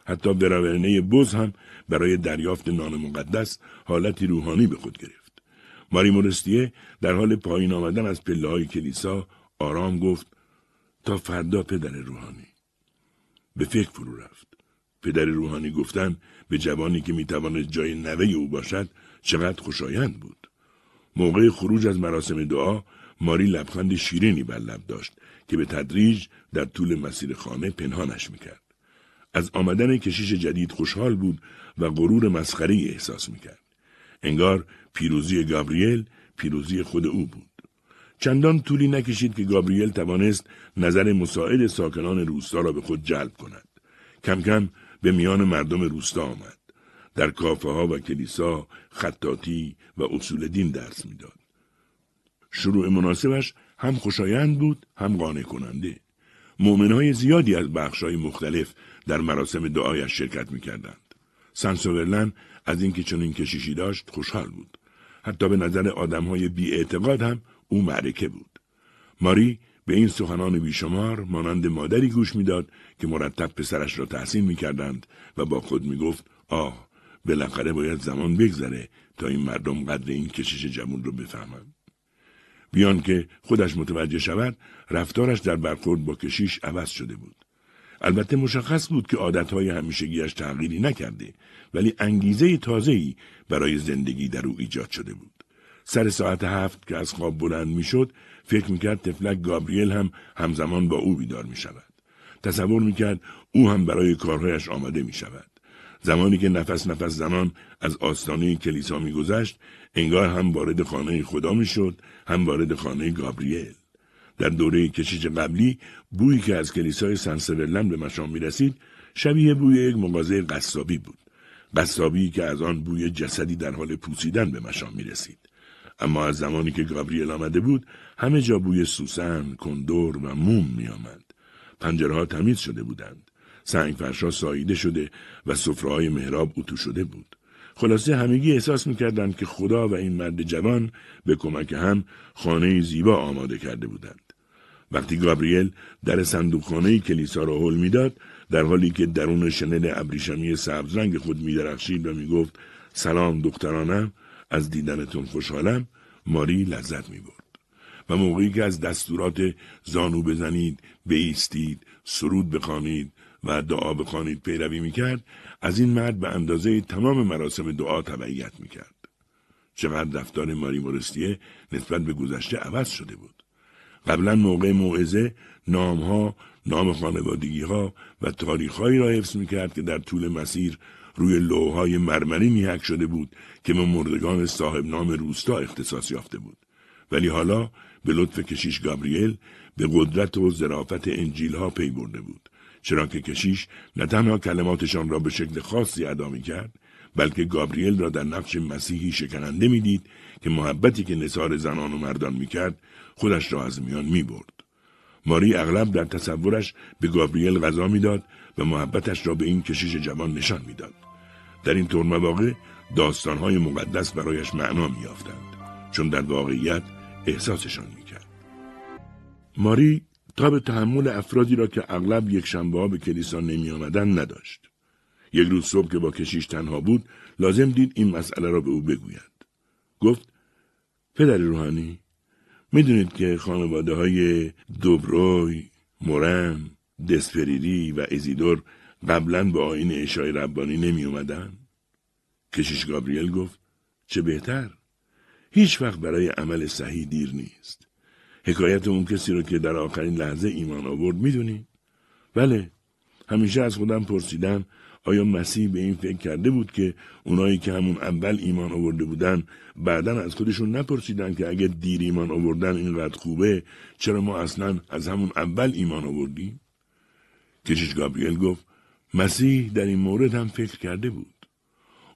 حتی براورنه بز هم برای دریافت نان مقدس حالتی روحانی به خود گرفت. ماری مورستیه در حال پایین آمدن از پله های کلیسا آرام گفت تا فردا پدر روحانی. به فکر فرو رفت. پدر روحانی گفتن به جوانی که میتواند جای نوه او باشد چقدر خوشایند بود. موقع خروج از مراسم دعا ماری لبخند شیرینی بر لب داشت که به تدریج در طول مسیر خانه پنهانش میکرد. از آمدن کشیش جدید خوشحال بود و غرور مسخری احساس میکرد. انگار پیروزی گابریل پیروزی خود او بود. چندان طولی نکشید که گابریل توانست نظر مساعد ساکنان روستا را به خود جلب کند. کم کم به میان مردم روستا آمد. در کافه ها و کلیسا خطاتی و اصول دین درس میداد. شروع مناسبش هم خوشایند بود هم قانع کننده. مؤمنهای زیادی از بخشهای مختلف در مراسم دعایش شرکت میکردند. سنسوورلن از اینکه این کشیشی داشت خوشحال بود. حتی به نظر بی اعتقاد هم او معرکه بود. ماری به این سخنان بیشمار مانند مادری گوش میداد که مرتب پسرش را تحسین کردند و با خود گفت آه بالاخره باید زمان بگذره تا این مردم قدر این کشیش جمون رو بفهمند بیان که خودش متوجه شود رفتارش در برخورد با کشیش عوض شده بود البته مشخص بود که عادتهای همیشگیش تغییری نکرده ولی انگیزه تازه‌ای برای زندگی در او ایجاد شده بود. سر ساعت هفت که از خواب بلند میشد فکر میکرد تفلک گابریل هم همزمان با او بیدار شود. تصور میکرد او هم برای کارهایش آمده شود. زمانی که نفس نفس زمان از آستانه کلیسا میگذشت انگار هم وارد خانه خدا میشد هم وارد خانه گابریل در دوره کشیش قبلی بویی که از کلیسای سنسورلن به مشام می رسید شبیه بوی یک مغازه قصابی بود. قصابی که از آن بوی جسدی در حال پوسیدن به مشام می رسید. اما از زمانی که گابریل آمده بود همه جا بوی سوسن، کندور و موم می آمد. پنجرها تمیز شده بودند. سنگ فرشا ساییده شده و صفرهای مهراب اتو شده بود. خلاصه همگی احساس میکردند که خدا و این مرد جوان به کمک هم خانه زیبا آماده کرده بودند. وقتی گابریل در صندوقخانه کلیسا را حل میداد در حالی که درون شنل ابریشمی سبزرنگ خود میدرخشید و میگفت سلام دخترانم از دیدنتون خوشحالم ماری لذت می برد. و موقعی که از دستورات زانو بزنید، بیستید، سرود بخوانید و دعا بخوانید پیروی میکرد از این مرد به اندازه تمام مراسم دعا تبعیت میکرد چقدر رفتار ماری مورستیه نسبت به گذشته عوض شده بود. قبلا موقع موعظه نامها نام خانوادگی ها و تاریخ را حفظ می کرد که در طول مسیر روی لوهای مرمری میحک شده بود که به مردگان صاحب نام روستا اختصاص یافته بود. ولی حالا به لطف کشیش گابریل به قدرت و ظرافت انجیل ها پی برده بود. چرا که کشیش نه تنها کلماتشان را به شکل خاصی ادا می کرد بلکه گابریل را در نقش مسیحی شکننده میدید که محبتی که نصار زنان و مردان میکرد خودش را از میان می برد. ماری اغلب در تصورش به گابریل غذا میداد و محبتش را به این کشیش جوان نشان میداد. در این طور مواقع داستانهای مقدس برایش معنا میافتند چون در واقعیت احساسشان میکرد. ماری تا به تحمل افرادی را که اغلب یک شنبه به کلیسا نمی آمدن نداشت. یک روز صبح که با کشیش تنها بود لازم دید این مسئله را به او بگوید. گفت پدر روحانی میدونید که خانواده های دوبروی، مورن، دسپریری و ازیدور قبلا به آین اشای ربانی نمی اومدن؟ کشیش گابریل گفت چه بهتر؟ هیچ وقت برای عمل صحیح دیر نیست. حکایت اون کسی رو که در آخرین لحظه ایمان آورد میدونی؟ بله همیشه از خودم پرسیدم آیا مسیح به این فکر کرده بود که اونایی که همون اول ایمان آورده بودن بعدا از خودشون نپرسیدن که اگه دیر ایمان آوردن اینقدر خوبه چرا ما اصلا از همون اول ایمان آوردیم؟ کشیش گابریل گفت مسیح در این مورد هم فکر کرده بود.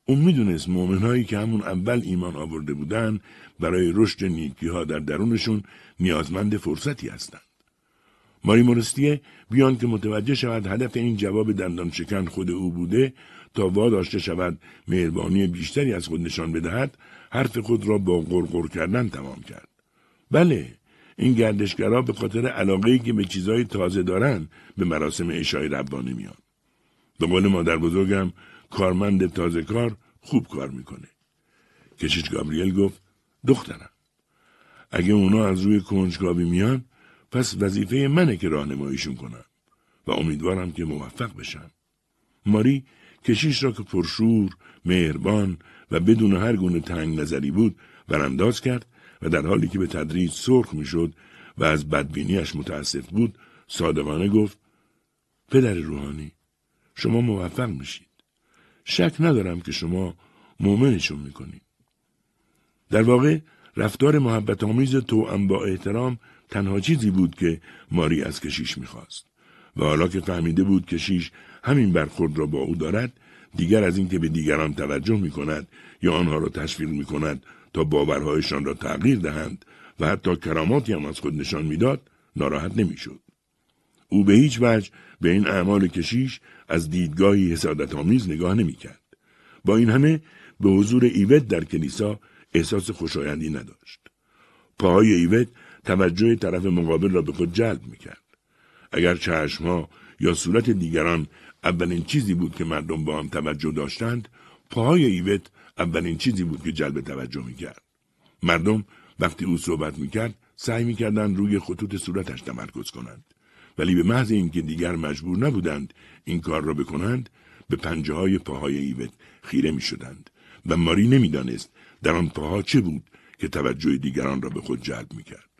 او میدونست مؤمنهایی که همون اول ایمان آورده بودن برای رشد نیکی ها در درونشون نیازمند فرصتی هستند. ماری مورستیه بیان که متوجه شود هدف این جواب دندان شکن خود او بوده تا داشته شود مهربانی بیشتری از خود نشان بدهد حرف خود را با غرغر کردن تمام کرد بله این گردشگرها به خاطر علاقه که به چیزهای تازه دارند به مراسم اشای ربانه میان به قول مادر بزرگم کارمند تازه کار خوب کار میکنه کشیش گابریل گفت دخترم اگه اونا از روی کنجکاوی میان پس وظیفه منه که راهنماییشون کنم و امیدوارم که موفق بشم. ماری کشیش را که پرشور، مهربان و بدون هر گونه تنگ نظری بود برانداز کرد و در حالی که به تدریج سرخ میشد و از بدبینیش متاسف بود صادقانه گفت پدر روحانی شما موفق میشید شک ندارم که شما مؤمنشون میکنید در واقع رفتار محبت آمیز تو با احترام تنها چیزی بود که ماری از کشیش میخواست و حالا که فهمیده بود کشیش همین برخورد را با او دارد دیگر از اینکه به دیگران توجه می یا آنها را تشویق می کند تا باورهایشان را تغییر دهند و حتی کراماتی هم از خود نشان میداد ناراحت نمیشد. او به هیچ وجه به این اعمال کشیش از دیدگاهی حسادت آمیز نگاه نمیکرد. با این همه به حضور ایوت در کلیسا احساس خوشایندی نداشت. پاهای ایوت توجه طرف مقابل را به خود جلب میکرد اگر چشمها یا صورت دیگران اولین چیزی بود که مردم با آن توجه داشتند پاهای ایوت اولین چیزی بود که جلب توجه میکرد مردم وقتی او صحبت میکرد سعی میکردند روی خطوط صورتش تمرکز کنند ولی به محض اینکه دیگر مجبور نبودند این کار را بکنند به پنجه های پاهای ایوت خیره میشدند و ماری نمیدانست در آن پاها چه بود که توجه دیگران را به خود جلب میکرد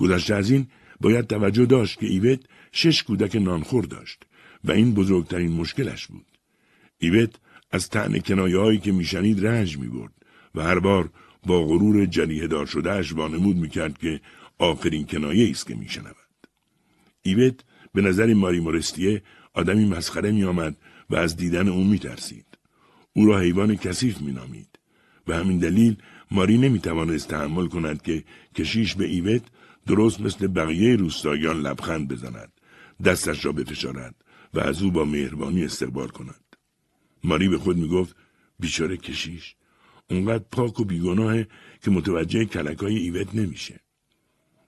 گذشته از این باید توجه داشت که ایوت شش کودک نانخور داشت و این بزرگترین مشکلش بود. ایوت از تن کنایه که میشنید رنج میبرد و هر بار با غرور جریه دار شدهش وانمود میکرد که آخرین کنایه است که میشنود. ایوت به نظر ماری مورستیه آدمی مسخره میآمد و از دیدن او میترسید. او را حیوان کثیف مینامید. و همین دلیل ماری نمیتوانست تحمل کند که کشیش به ایوت درست مثل بقیه روستاییان لبخند بزند دستش را بفشارد و از او با مهربانی استقبال کند ماری به خود میگفت بیچاره کشیش اونقدر پاک و بیگناه که متوجه کلک ایوت نمیشه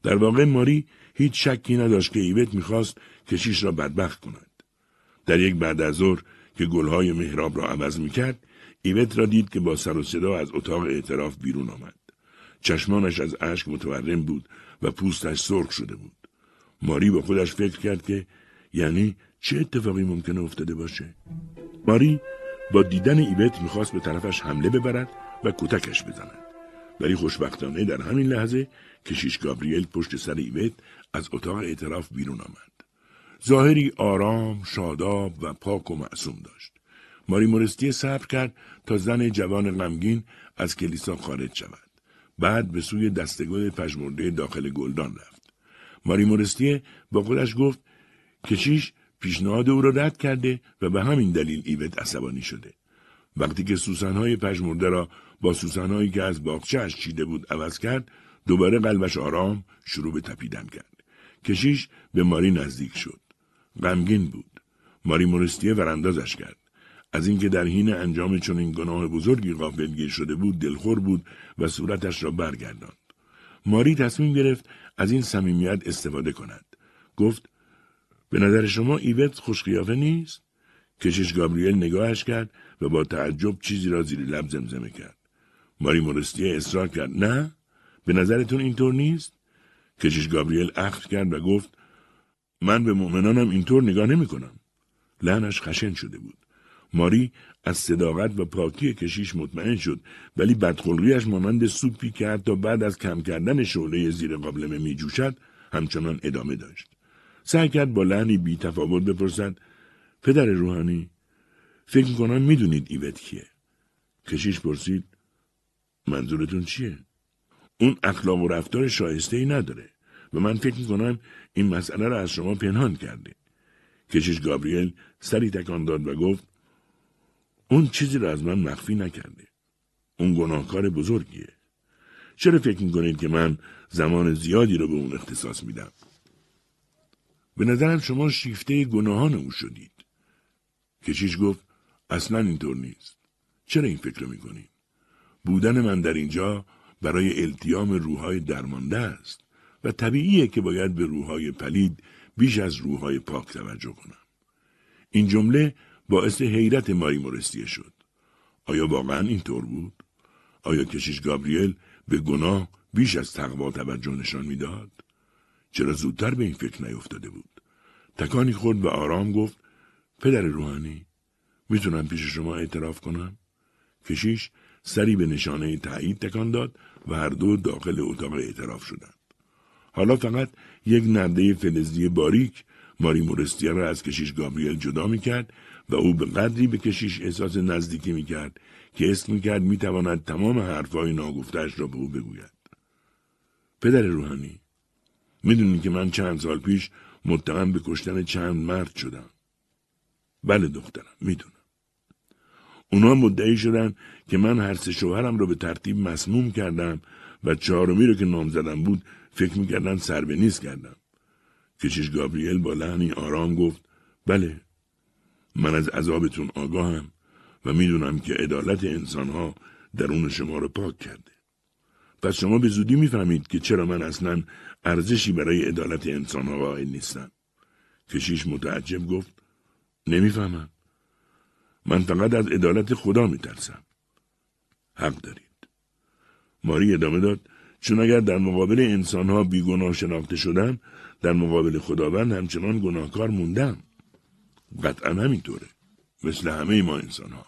در واقع ماری هیچ شکی نداشت که ایوت میخواست کشیش را بدبخت کند در یک بعد از ظهر که گلهای مهراب را عوض میکرد ایوت را دید که با سر و صدا از اتاق اعتراف بیرون آمد چشمانش از اشک متورم بود و پوستش سرخ شده بود. ماری با خودش فکر کرد که یعنی چه اتفاقی ممکنه افتاده باشه؟ ماری با دیدن ایبت میخواست به طرفش حمله ببرد و کتکش بزند. ولی خوشبختانه در همین لحظه کشیش گابریل پشت سر ایبت از اتاق اعتراف بیرون آمد. ظاهری آرام، شاداب و پاک و معصوم داشت. ماری مورستی صبر کرد تا زن جوان غمگین از کلیسا خارج شود. بعد به سوی دستگاه پشمورده داخل گلدان رفت ماری مورستیه با خودش گفت کشیش پیشنهاد او را رد کرده و به همین دلیل ایوت عصبانی شده وقتی که سوسنهای پژمرده را با سوسنهایی که از باغچهاش چیده بود عوض کرد دوباره قلبش آرام شروع به تپیدن کرد کشیش به ماری نزدیک شد غمگین بود ماری مورستیه وراندازش کرد از اینکه در حین انجام چنین گناه بزرگی غافلگیر شده بود دلخور بود و صورتش را برگرداند ماری تصمیم گرفت از این صمیمیت استفاده کند گفت به نظر شما ایوت خوشقیافه نیست کشش گابریل نگاهش کرد و با تعجب چیزی را زیر لب زمزمه کرد ماری مورستیه اصرار کرد نه به نظرتون اینطور نیست کشش گابریل اخت کرد و گفت من به مؤمنانم اینطور نگاه نمیکنم لحنش خشن شده بود. ماری از صداقت و پاکی کشیش مطمئن شد ولی بدخلقیش مانند سوپی که تا بعد از کم کردن شعله زیر قابلمه می جوشد همچنان ادامه داشت. سعی کرد با لحنی بی تفاوت بپرسد پدر روحانی فکر می دونید ایوت کیه کشیش پرسید منظورتون چیه اون اخلاق و رفتار شایسته ای نداره و من فکر کنم این مسئله را از شما پنهان کرده کشیش گابریل سری تکان داد و گفت اون چیزی را از من مخفی نکرده. اون گناهکار بزرگیه. چرا فکر میکنید که من زمان زیادی رو به اون اختصاص میدم؟ به نظرم شما شیفته گناهان او شدید. کشیش گفت اصلا اینطور نیست. چرا این فکر رو میکنید؟ بودن من در اینجا برای التیام روحای درمانده است و طبیعیه که باید به روحای پلید بیش از روحای پاک توجه کنم. این جمله باعث حیرت ماری مورستیه شد. آیا واقعا اینطور بود؟ آیا کشیش گابریل به گناه بیش از تقوا توجه نشان میداد؟ چرا زودتر به این فکر نیفتاده بود؟ تکانی خورد و آرام گفت پدر روحانی میتونم پیش شما اعتراف کنم؟ کشیش سری به نشانه تایید تکان داد و هر دو داخل اتاق اعتراف شدند. حالا فقط یک نرده فلزی باریک ماری مورستیه را از کشیش گابریل جدا می و او به قدری به کشیش احساس نزدیکی میکرد که اسم میکرد میتواند تمام حرفهای ناگفتش را به او بگوید پدر روحانی میدونی که من چند سال پیش متهم به کشتن چند مرد شدم بله دخترم میدونم اونا مدعی شدن که من هر سه شوهرم را به ترتیب مسموم کردم و چهارمی رو که نام زدم بود فکر میکردن سر به نیست کردم کشیش گابریل با لحنی آرام گفت بله من از عذابتون آگاهم و میدونم که عدالت انسانها درون شما رو پاک کرده. پس شما به زودی میفهمید که چرا من اصلا ارزشی برای عدالت ها قائل نیستم. کشیش متعجب گفت نمیفهمم. من فقط از عدالت خدا میترسم. حق دارید. ماری ادامه داد چون اگر در مقابل انسانها بیگناه شناخته شدم در مقابل خداوند همچنان گناهکار موندم. قطعا همینطوره مثل همه ما انسان ها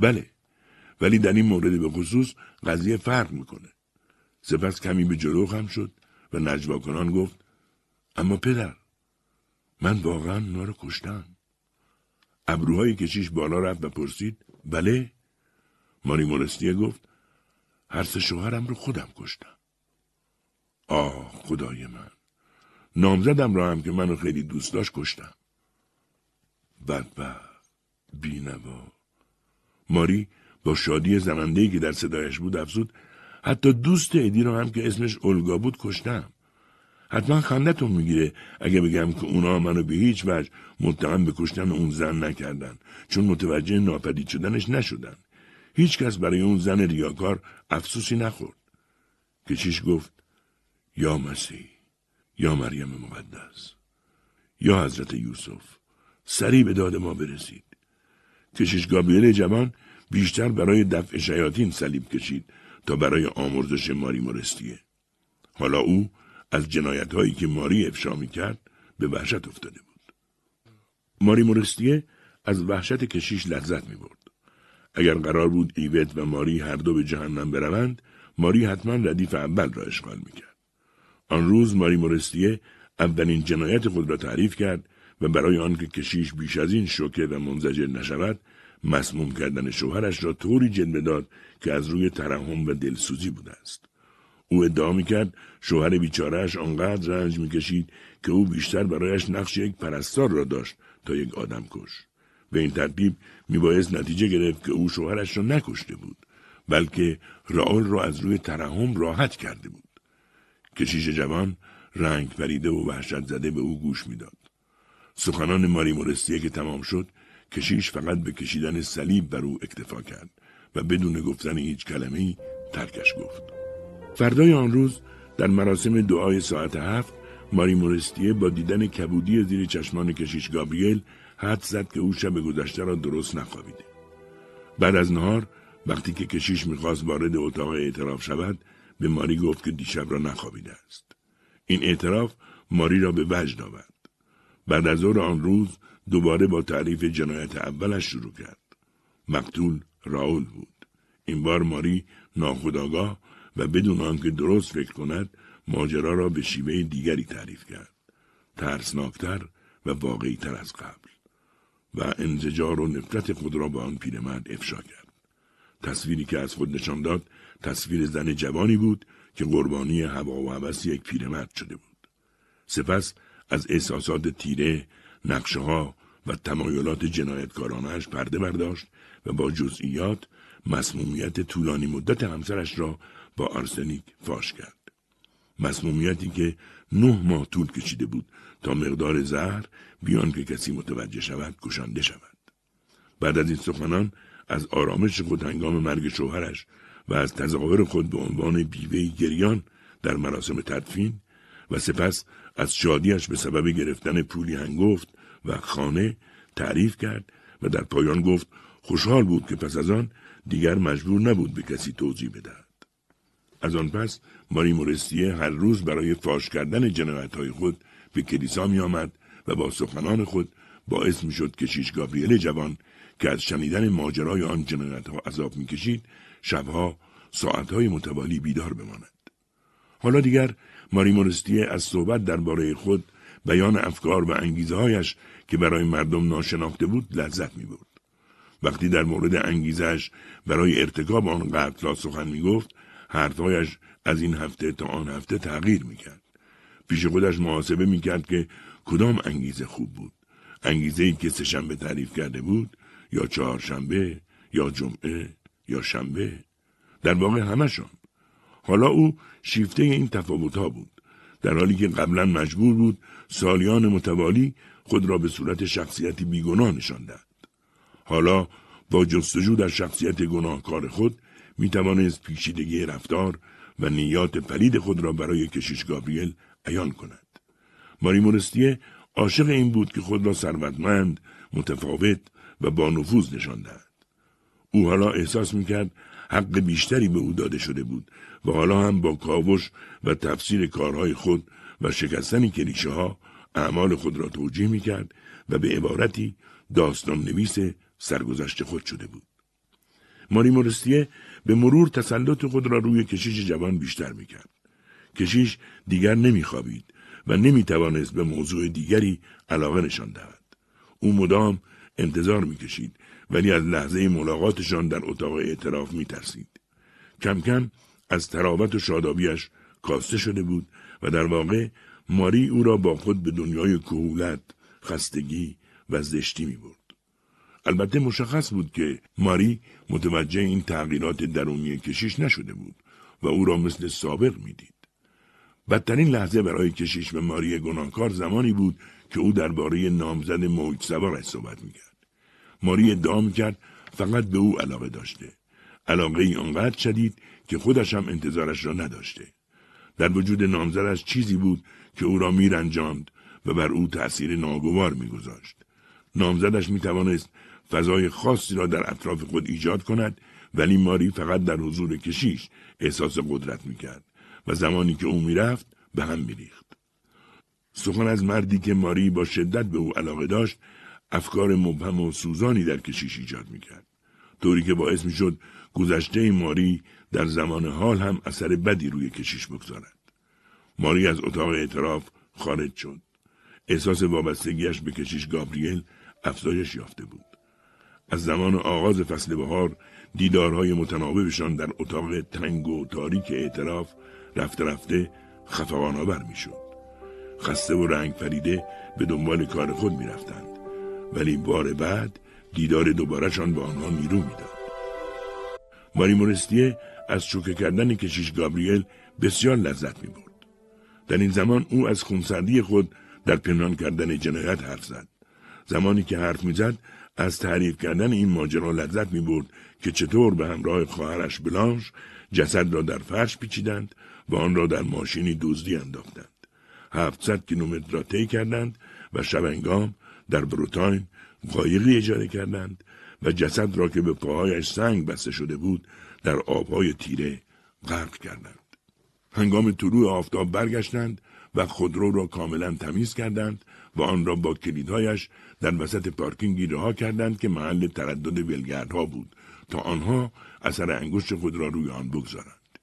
بله ولی در این مورد به خصوص قضیه فرق میکنه سپس کمی به جلو هم شد و نجوا کنان گفت اما پدر من واقعا اونا رو کشتم ابروهای کشیش بالا رفت و پرسید بله ماری مورستیه گفت هر سه شوهرم رو خودم کشتم آه خدای من نامزدم را هم که منو خیلی دوست داشت کشتم بدبخت بینوا ماری با شادی زنندهی که در صدایش بود افزود حتی دوست ادی رو هم که اسمش اولگا بود کشتم حتما خندتون میگیره اگه بگم که اونا منو به هیچ وجه متهم به کشتن اون زن نکردن چون متوجه ناپدید شدنش نشدن هیچکس برای اون زن ریاکار افسوسی نخورد که چیش گفت یا مسیح یا مریم مقدس یا حضرت یوسف سریع به داد ما برسید کشیش گابیل جوان بیشتر برای دفع شیاطین صلیب کشید تا برای آمرزش ماری مورستیه حالا او از جنایت هایی که ماری افشا می کرد به وحشت افتاده بود ماری مورستیه از وحشت کشیش لذت می برد اگر قرار بود ایوت و ماری هر دو به جهنم بروند ماری حتما ردیف اول را اشغال می کرد آن روز ماری مورستیه اولین جنایت خود را تعریف کرد و برای آنکه کشیش بیش از این شوکه و منزجر نشود مسموم کردن شوهرش را طوری جلوه داد که از روی ترحم و دلسوزی بوده است او ادعا میکرد شوهر بیچارهاش آنقدر رنج میکشید که او بیشتر برایش نقش یک پرستار را داشت تا یک آدم کش. به این ترتیب میبایست نتیجه گرفت که او شوهرش را نکشته بود بلکه راول را از روی ترحم راحت کرده بود کشیش جوان رنگ پریده و وحشت زده به او گوش میداد سخنان ماری مورستیه که تمام شد کشیش فقط به کشیدن صلیب بر او اکتفا کرد و بدون گفتن هیچ کلمه ای ترکش گفت فردای آن روز در مراسم دعای ساعت هفت ماری مورستیه با دیدن کبودی زیر چشمان کشیش گابریل حد زد که او شب گذشته را درست نخوابیده بعد از نهار وقتی که کشیش میخواست وارد اتاق اعتراف شود به ماری گفت که دیشب را نخوابیده است این اعتراف ماری را به وجد آورد بعد از ظهر آن روز دوباره با تعریف جنایت اولش شروع کرد. مقتول راول بود. این بار ماری ناخداگاه و بدون آنکه درست فکر کند ماجرا را به شیوه دیگری تعریف کرد. ترسناکتر و واقعیتر از قبل. و انزجار و نفرت خود را به آن پیرمرد افشا کرد. تصویری که از خود نشان داد تصویر زن جوانی بود که قربانی هوا و هوس یک پیرمرد شده بود. سپس از احساسات تیره، نقشه ها و تمایلات جنایتکارانش پرده برداشت و با جزئیات مسمومیت طولانی مدت همسرش را با آرسنیک فاش کرد. مسمومیتی که نه ماه طول کشیده بود تا مقدار زهر بیان که کسی متوجه شود کشنده شود. بعد از این سخنان از آرامش خود هنگام مرگ شوهرش و از تظاهر خود به عنوان بیوه گریان در مراسم تدفین و سپس از شادیش به سبب گرفتن پولی هنگفت و خانه تعریف کرد و در پایان گفت خوشحال بود که پس از آن دیگر مجبور نبود به کسی توضیح بدهد. از آن پس ماری مورستیه هر روز برای فاش کردن جنایتهای خود به کلیسا می آمد و با سخنان خود باعث می شد که شیش گابریل جوان که از شنیدن ماجرای آن جنایتها عذاب می کشید شبها ساعتهای متوالی بیدار بماند. حالا دیگر ماری مورستی از صحبت درباره خود بیان افکار و انگیزه هایش که برای مردم ناشناخته بود لذت می برد. وقتی در مورد انگیزش برای ارتکاب آن قتل سخن می گفت حرفهایش از این هفته تا آن هفته تغییر می کرد. پیش خودش محاسبه می کرد که کدام انگیزه خوب بود. انگیزه ای که سه شنبه تعریف کرده بود یا چهارشنبه یا جمعه یا شنبه در واقع همشان حالا او شیفته این تفاوت بود در حالی که قبلا مجبور بود سالیان متوالی خود را به صورت شخصیتی بیگناه نشان دهد حالا با جستجو در شخصیت گناهکار خود می توانست پیچیدگی رفتار و نیات پلید خود را برای کشیش گابریل عیان کند ماری مورستیه عاشق این بود که خود را ثروتمند متفاوت و با نفوذ نشان دهد او حالا احساس میکرد حق بیشتری به او داده شده بود و حالا هم با کاوش و تفسیر کارهای خود و شکستن کلیشه ها اعمال خود را توجیه می کرد و به عبارتی داستان نویس سرگذشت خود شده بود. ماری مورستیه به مرور تسلط خود را روی کشیش جوان بیشتر می کرد. کشیش دیگر نمی خوابید و نمی توانست به موضوع دیگری علاقه نشان دهد. او مدام انتظار می کشید ولی از لحظه ملاقاتشان در اتاق اعتراف می ترسید. کم کم از تراوت و شادابیش کاسته شده بود و در واقع ماری او را با خود به دنیای کهولت، خستگی و زشتی می برد. البته مشخص بود که ماری متوجه این تغییرات درونی کشیش نشده بود و او را مثل سابق میدید. بدترین لحظه برای کشیش و ماری گناهکار زمانی بود که او درباره نامزد موج سوارش صحبت کرد ماری ادعا کرد فقط به او علاقه داشته. علاقه ای آنقدر شدید که خودش هم انتظارش را نداشته. در وجود نامزدش چیزی بود که او را میرنجاند و بر او تأثیر ناگوار میگذاشت. نامزدش میتوانست فضای خاصی را در اطراف خود ایجاد کند ولی ماری فقط در حضور کشیش احساس قدرت میکرد و زمانی که او میرفت به هم میریخت. سخن از مردی که ماری با شدت به او علاقه داشت افکار مبهم و سوزانی در کشیش ایجاد میکرد. طوری که باعث میشد گذشته ماری در زمان حال هم اثر بدی روی کشیش بگذارد. ماری از اتاق اعتراف خارج شد. احساس وابستگیش به کشیش گابریل افزایش یافته بود. از زمان آغاز فصل بهار دیدارهای متناوبشان در اتاق تنگ و تاریک اعتراف رفته رفته خفقان آور شد. خسته و رنگ فریده به دنبال کار خود رفتند. ولی بار بعد دیدار دوبارهشان به آنها نیرو داد. ماری مورستیه از چکه کردن کشیش گابریل بسیار لذت می برد. در این زمان او از خونسردی خود در پنهان کردن جنایت حرف زد. زمانی که حرف میزد از تعریف کردن این ماجرا لذت می برد که چطور به همراه خواهرش بلانش جسد را در فرش پیچیدند و آن را در ماشینی دزدی انداختند. 700 کیلومتر را طی کردند و شبنگام در بروتاین قایقی اجاره کردند و جسد را که به پاهایش سنگ بسته شده بود در آبهای تیره غرق کردند. هنگام طلوع آفتاب برگشتند و خودرو را کاملا تمیز کردند و آن را با کلیدهایش در وسط پارکینگی رها کردند که محل تردد ولگردها بود تا آنها اثر انگشت خود را روی آن بگذارند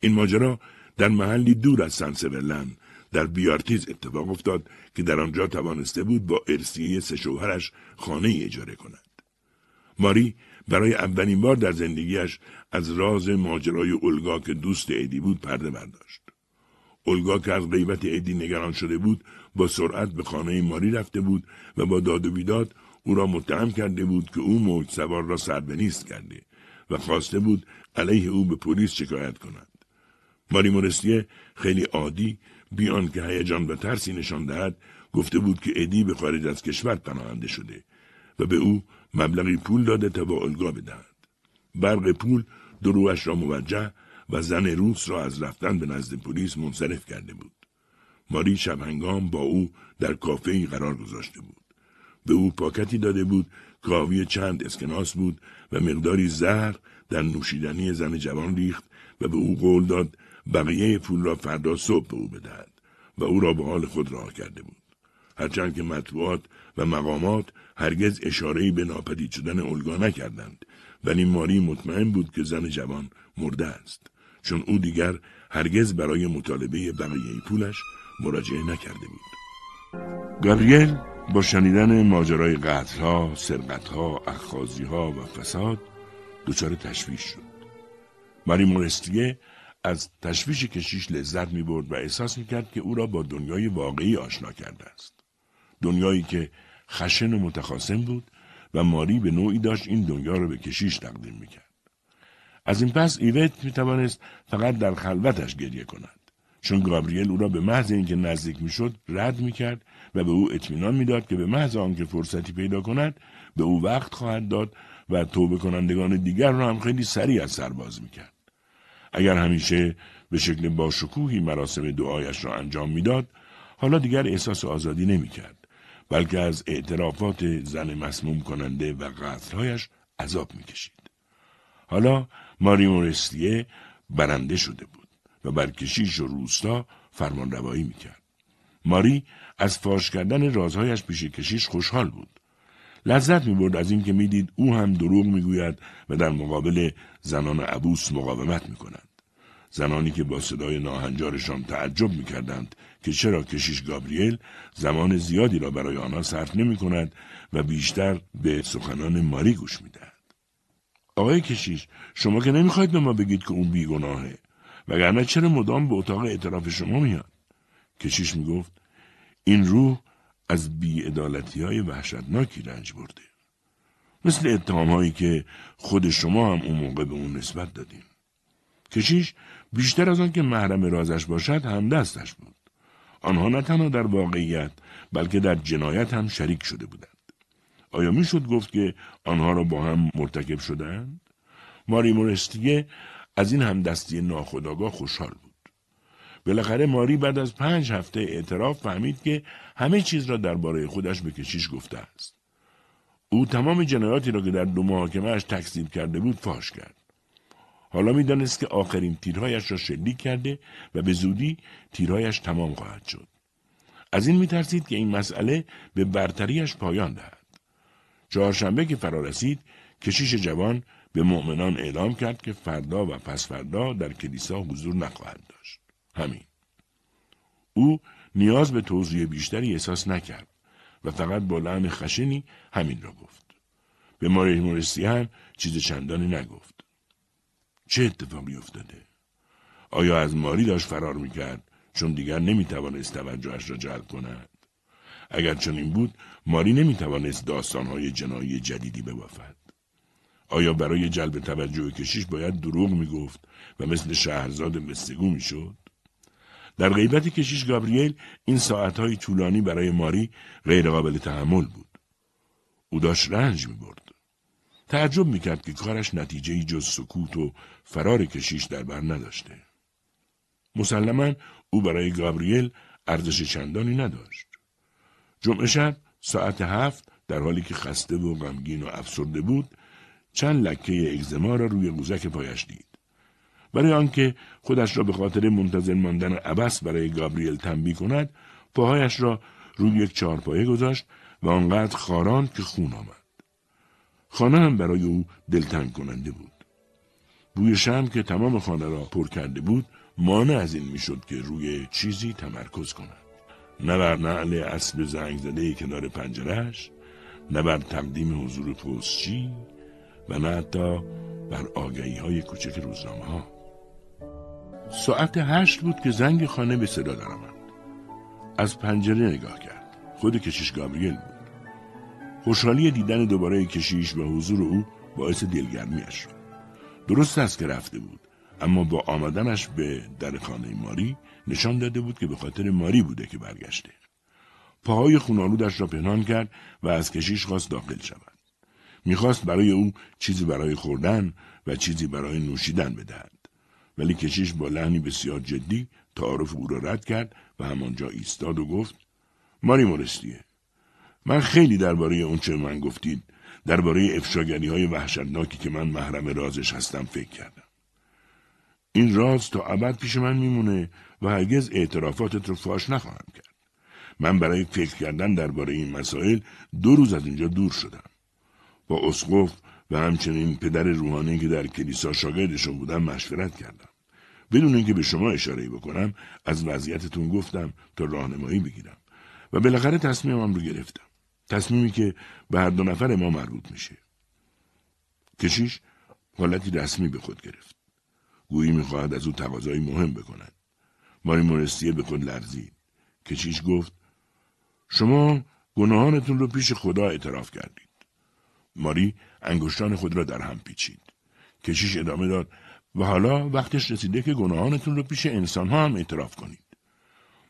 این ماجرا در محلی دور از سنسورلن در بیارتیز اتفاق افتاد که در آنجا توانسته بود با ارسیه سه شوهرش خانه اجاره کند ماری برای اولین بار در زندگیش از راز ماجرای اولگا که دوست ایدی بود پرده برداشت. اولگا که از غیبت ایدی نگران شده بود با سرعت به خانه ماری رفته بود و با داد و بیداد او را متهم کرده بود که او موج سوار را سر به نیست کرده و خواسته بود علیه او به پلیس شکایت کند. ماری مورستیه خیلی عادی بیان که هیجان و ترسی نشان دهد گفته بود که ادی به خارج از کشور پناهنده شده و به او مبلغی پول داده تا با اولگا بدهد. برق پول دروغش را موجه و زن روس را از رفتن به نزد پلیس منصرف کرده بود. ماری شب با او در کافه ای قرار گذاشته بود. به او پاکتی داده بود کاوی چند اسکناس بود و مقداری زهر در نوشیدنی زن جوان ریخت و به او قول داد بقیه پول را فردا صبح به او بدهد و او را به حال خود راه کرده بود. هرچند که مطبوعات و مقامات هرگز اشارهای به ناپدید شدن الگا نکردند ولی ماری مطمئن بود که زن جوان مرده است چون او دیگر هرگز برای مطالبه بقیه پولش مراجعه نکرده بود گابریل با شنیدن ماجرای قتلها، سرقتها، ها و فساد دچار تشویش شد. ماری مورستیه از تشویش کشیش لذت می برد و احساس می کرد که او را با دنیای واقعی آشنا کرده است. دنیایی که خشن و متخاصم بود و ماری به نوعی داشت این دنیا را به کشیش تقدیم میکرد. از این پس ایوت میتوانست فقط در خلوتش گریه کند. چون گابریل او را به محض اینکه نزدیک میشد رد میکرد و به او اطمینان میداد که به محض آنکه فرصتی پیدا کند به او وقت خواهد داد و توبه کنندگان دیگر را هم خیلی سریع از سرباز میکرد اگر همیشه به شکل باشکوهی مراسم دعایش را انجام میداد حالا دیگر احساس آزادی نمیکرد بلکه از اعترافات زن مسموم کننده و قتلهایش عذاب میکشید. حالا ماری مورستیه برنده شده بود و بر کشیش و روستا فرمانروایی میکرد. ماری از فاش کردن رازهایش پیش کشیش خوشحال بود. لذت میبرد از اینکه میدید او هم دروغ میگوید و در مقابل زنان عبوس مقاومت میکنند. زنانی که با صدای ناهنجارشان تعجب میکردند که چرا کشیش گابریل زمان زیادی را برای آنها صرف نمی کند و بیشتر به سخنان ماری گوش می دهد. آقای کشیش شما که نمیخواید به ما بگید که اون بیگناهه وگرنه چرا مدام به اتاق اعتراف شما میاد کشیش میگفت این روح از بیعدالتی های وحشتناکی رنج برده مثل اتهام هایی که خود شما هم اون موقع به اون نسبت دادیم کشیش بیشتر از آن که محرم رازش باشد همدستش بود آنها نه تنها در واقعیت بلکه در جنایت هم شریک شده بودند. آیا میشد گفت که آنها را با هم مرتکب شدند؟ ماری مورستیه از این همدستی ناخداگاه خوشحال بود. بالاخره ماری بعد از پنج هفته اعتراف فهمید که همه چیز را درباره خودش به کشیش گفته است. او تمام جنایاتی را که در دو محاکمهش تکذیب کرده بود فاش کرد. حالا میدانست که آخرین تیرهایش را شلیک کرده و به زودی تیرهایش تمام خواهد شد. از این میترسید که این مسئله به برتریش پایان دهد. چهارشنبه که فرا رسید، کشیش جوان به مؤمنان اعلام کرد که فردا و پس فردا در کلیسا حضور نخواهد داشت. همین. او نیاز به توضیح بیشتری احساس نکرد و فقط با لعن خشنی همین را گفت. به ماره مورسی هم چیز چندانی نگفت. چه اتفاقی افتاده؟ آیا از ماری داشت فرار میکرد چون دیگر نمیتوانست توجهش را جلب کند؟ اگر چنین بود ماری نمیتوانست داستانهای جنایی جدیدی ببافد. آیا برای جلب توجه کشیش باید دروغ میگفت و مثل شهرزاد مستگو میشد؟ در غیبت کشیش گابریل این ساعتهای طولانی برای ماری غیرقابل تحمل بود. او داشت رنج میبرد تعجب میکرد که کارش نتیجهای جز سکوت و فرار کشیش در بر نداشته. مسلما او برای گابریل ارزش چندانی نداشت. جمعه شب ساعت هفت در حالی که خسته و غمگین و افسرده بود چند لکه اگزما را روی قوزک پایش دید. برای آنکه خودش را به خاطر منتظر ماندن عبس برای گابریل تنبیه کند پاهایش را روی یک چهارپایه گذاشت و آنقدر خاراند که خون آمد خانه هم برای او دلتنگ کننده بود. بوی شم که تمام خانه را پر کرده بود مانع از این میشد که روی چیزی تمرکز کند. نه بر نعل اسب زنگ زده کنار پنجرهش نه بر تقدیم حضور پستچی و نه حتی بر آگهی های کوچک روزنامه ها. ساعت هشت بود که زنگ خانه به صدا درآمد. از پنجره نگاه کرد. خود کشیش گابریل بود. خوشحالی دیدن دوباره کشیش و حضور او باعث دلگرمیش شد درست است که رفته بود اما با آمدنش به در خانه ماری نشان داده بود که به خاطر ماری بوده که برگشته پاهای خونالودش را پنهان کرد و از کشیش خواست داخل شود میخواست برای او چیزی برای خوردن و چیزی برای نوشیدن بدهد ولی کشیش با لحنی بسیار جدی تعارف او را رد کرد و همانجا ایستاد و گفت ماری مورستیه من خیلی درباره اونچه من گفتید درباره افشاگری های وحشتناکی که من محرم رازش هستم فکر کردم این راز تا ابد پیش من میمونه و هرگز اعترافاتت رو فاش نخواهم کرد من برای فکر کردن درباره این مسائل دو روز از اینجا دور شدم با اسقف و همچنین پدر روحانی که در کلیسا شاگردشون بودم مشورت کردم بدون اینکه به شما اشاره بکنم از وضعیتتون گفتم تا راهنمایی بگیرم و بالاخره تصمیمم رو گرفتم تصمیمی که به هر دو نفر ما مربوط میشه کشیش حالتی رسمی به خود گرفت گویی میخواهد از او تقاضایی مهم بکند ماری مورستیه به خود لرزید کشیش گفت شما گناهانتون رو پیش خدا اعتراف کردید ماری انگشتان خود را در هم پیچید کشیش ادامه داد و حالا وقتش رسیده که گناهانتون رو پیش انسان ها هم اعتراف کنید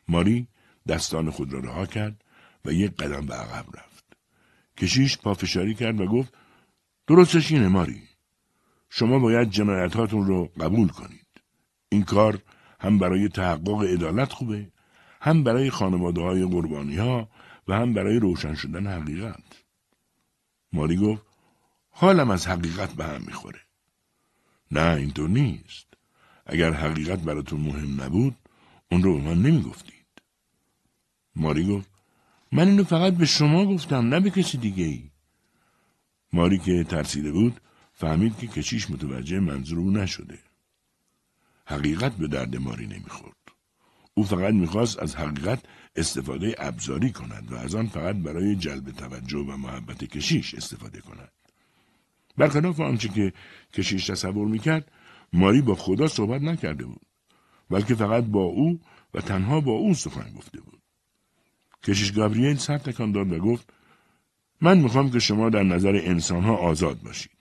ماری دستان خود را رها کرد و یک قدم به عقب رفت کشیش پافشاری کرد و گفت درستش اینه ماری شما باید جنایتاتون رو قبول کنید این کار هم برای تحقق عدالت خوبه هم برای خانواده های قربانی ها و هم برای روشن شدن حقیقت ماری گفت حالم از حقیقت به هم میخوره نه اینطور نیست اگر حقیقت براتون مهم نبود اون رو به من نمیگفتید ماری گفت من اینو فقط به شما گفتم نه به کسی دیگه ای. ماری که ترسیده بود فهمید که کشیش متوجه منظور او نشده. حقیقت به درد ماری نمیخورد. او فقط میخواست از حقیقت استفاده ابزاری کند و از آن فقط برای جلب توجه و محبت کشیش استفاده کند. برخلاف آنچه که کشیش تصور میکرد ماری با خدا صحبت نکرده بود بلکه فقط با او و تنها با او سخن گفته بود کشیش گابریل سر تکان داد و گفت من میخوام که شما در نظر ها آزاد باشید.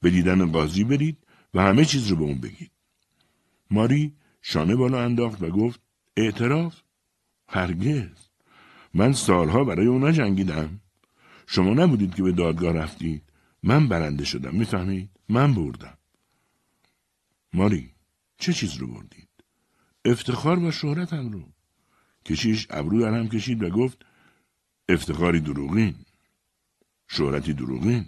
به دیدن قاضی برید و همه چیز رو به اون بگید. ماری شانه بالا انداخت و گفت اعتراف؟ هرگز. من سالها برای اونا جنگیدم شما نبودید که به دادگاه رفتید. من برنده شدم. میفهمید؟ من بردم. ماری چه چیز رو بردید؟ افتخار و شهرتم رو. کشیش ابرو در هم کشید و گفت افتخاری دروغین شهرتی دروغین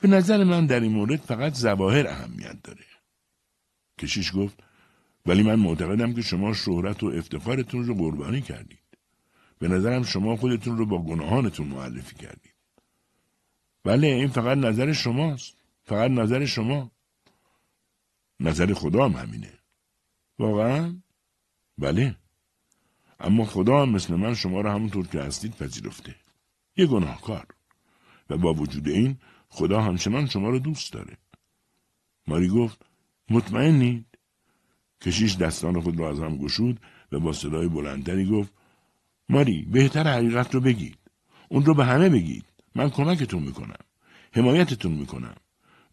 به نظر من در این مورد فقط زواهر اهمیت داره کشیش گفت ولی من معتقدم که شما شهرت و افتخارتون رو قربانی کردید به نظرم شما خودتون رو با گناهانتون معرفی کردید ولی بله، این فقط نظر شماست فقط نظر شما نظر خدا هم همینه واقعا بله اما خدا هم مثل من شما را همونطور که هستید پذیرفته یه گناهکار و با وجود این خدا همچنان شما را دوست داره ماری گفت مطمئنید کشیش دستان خود را از هم گشود و با صدای بلندتری گفت ماری بهتر حقیقت رو بگید اون رو به همه بگید من کمکتون میکنم حمایتتون میکنم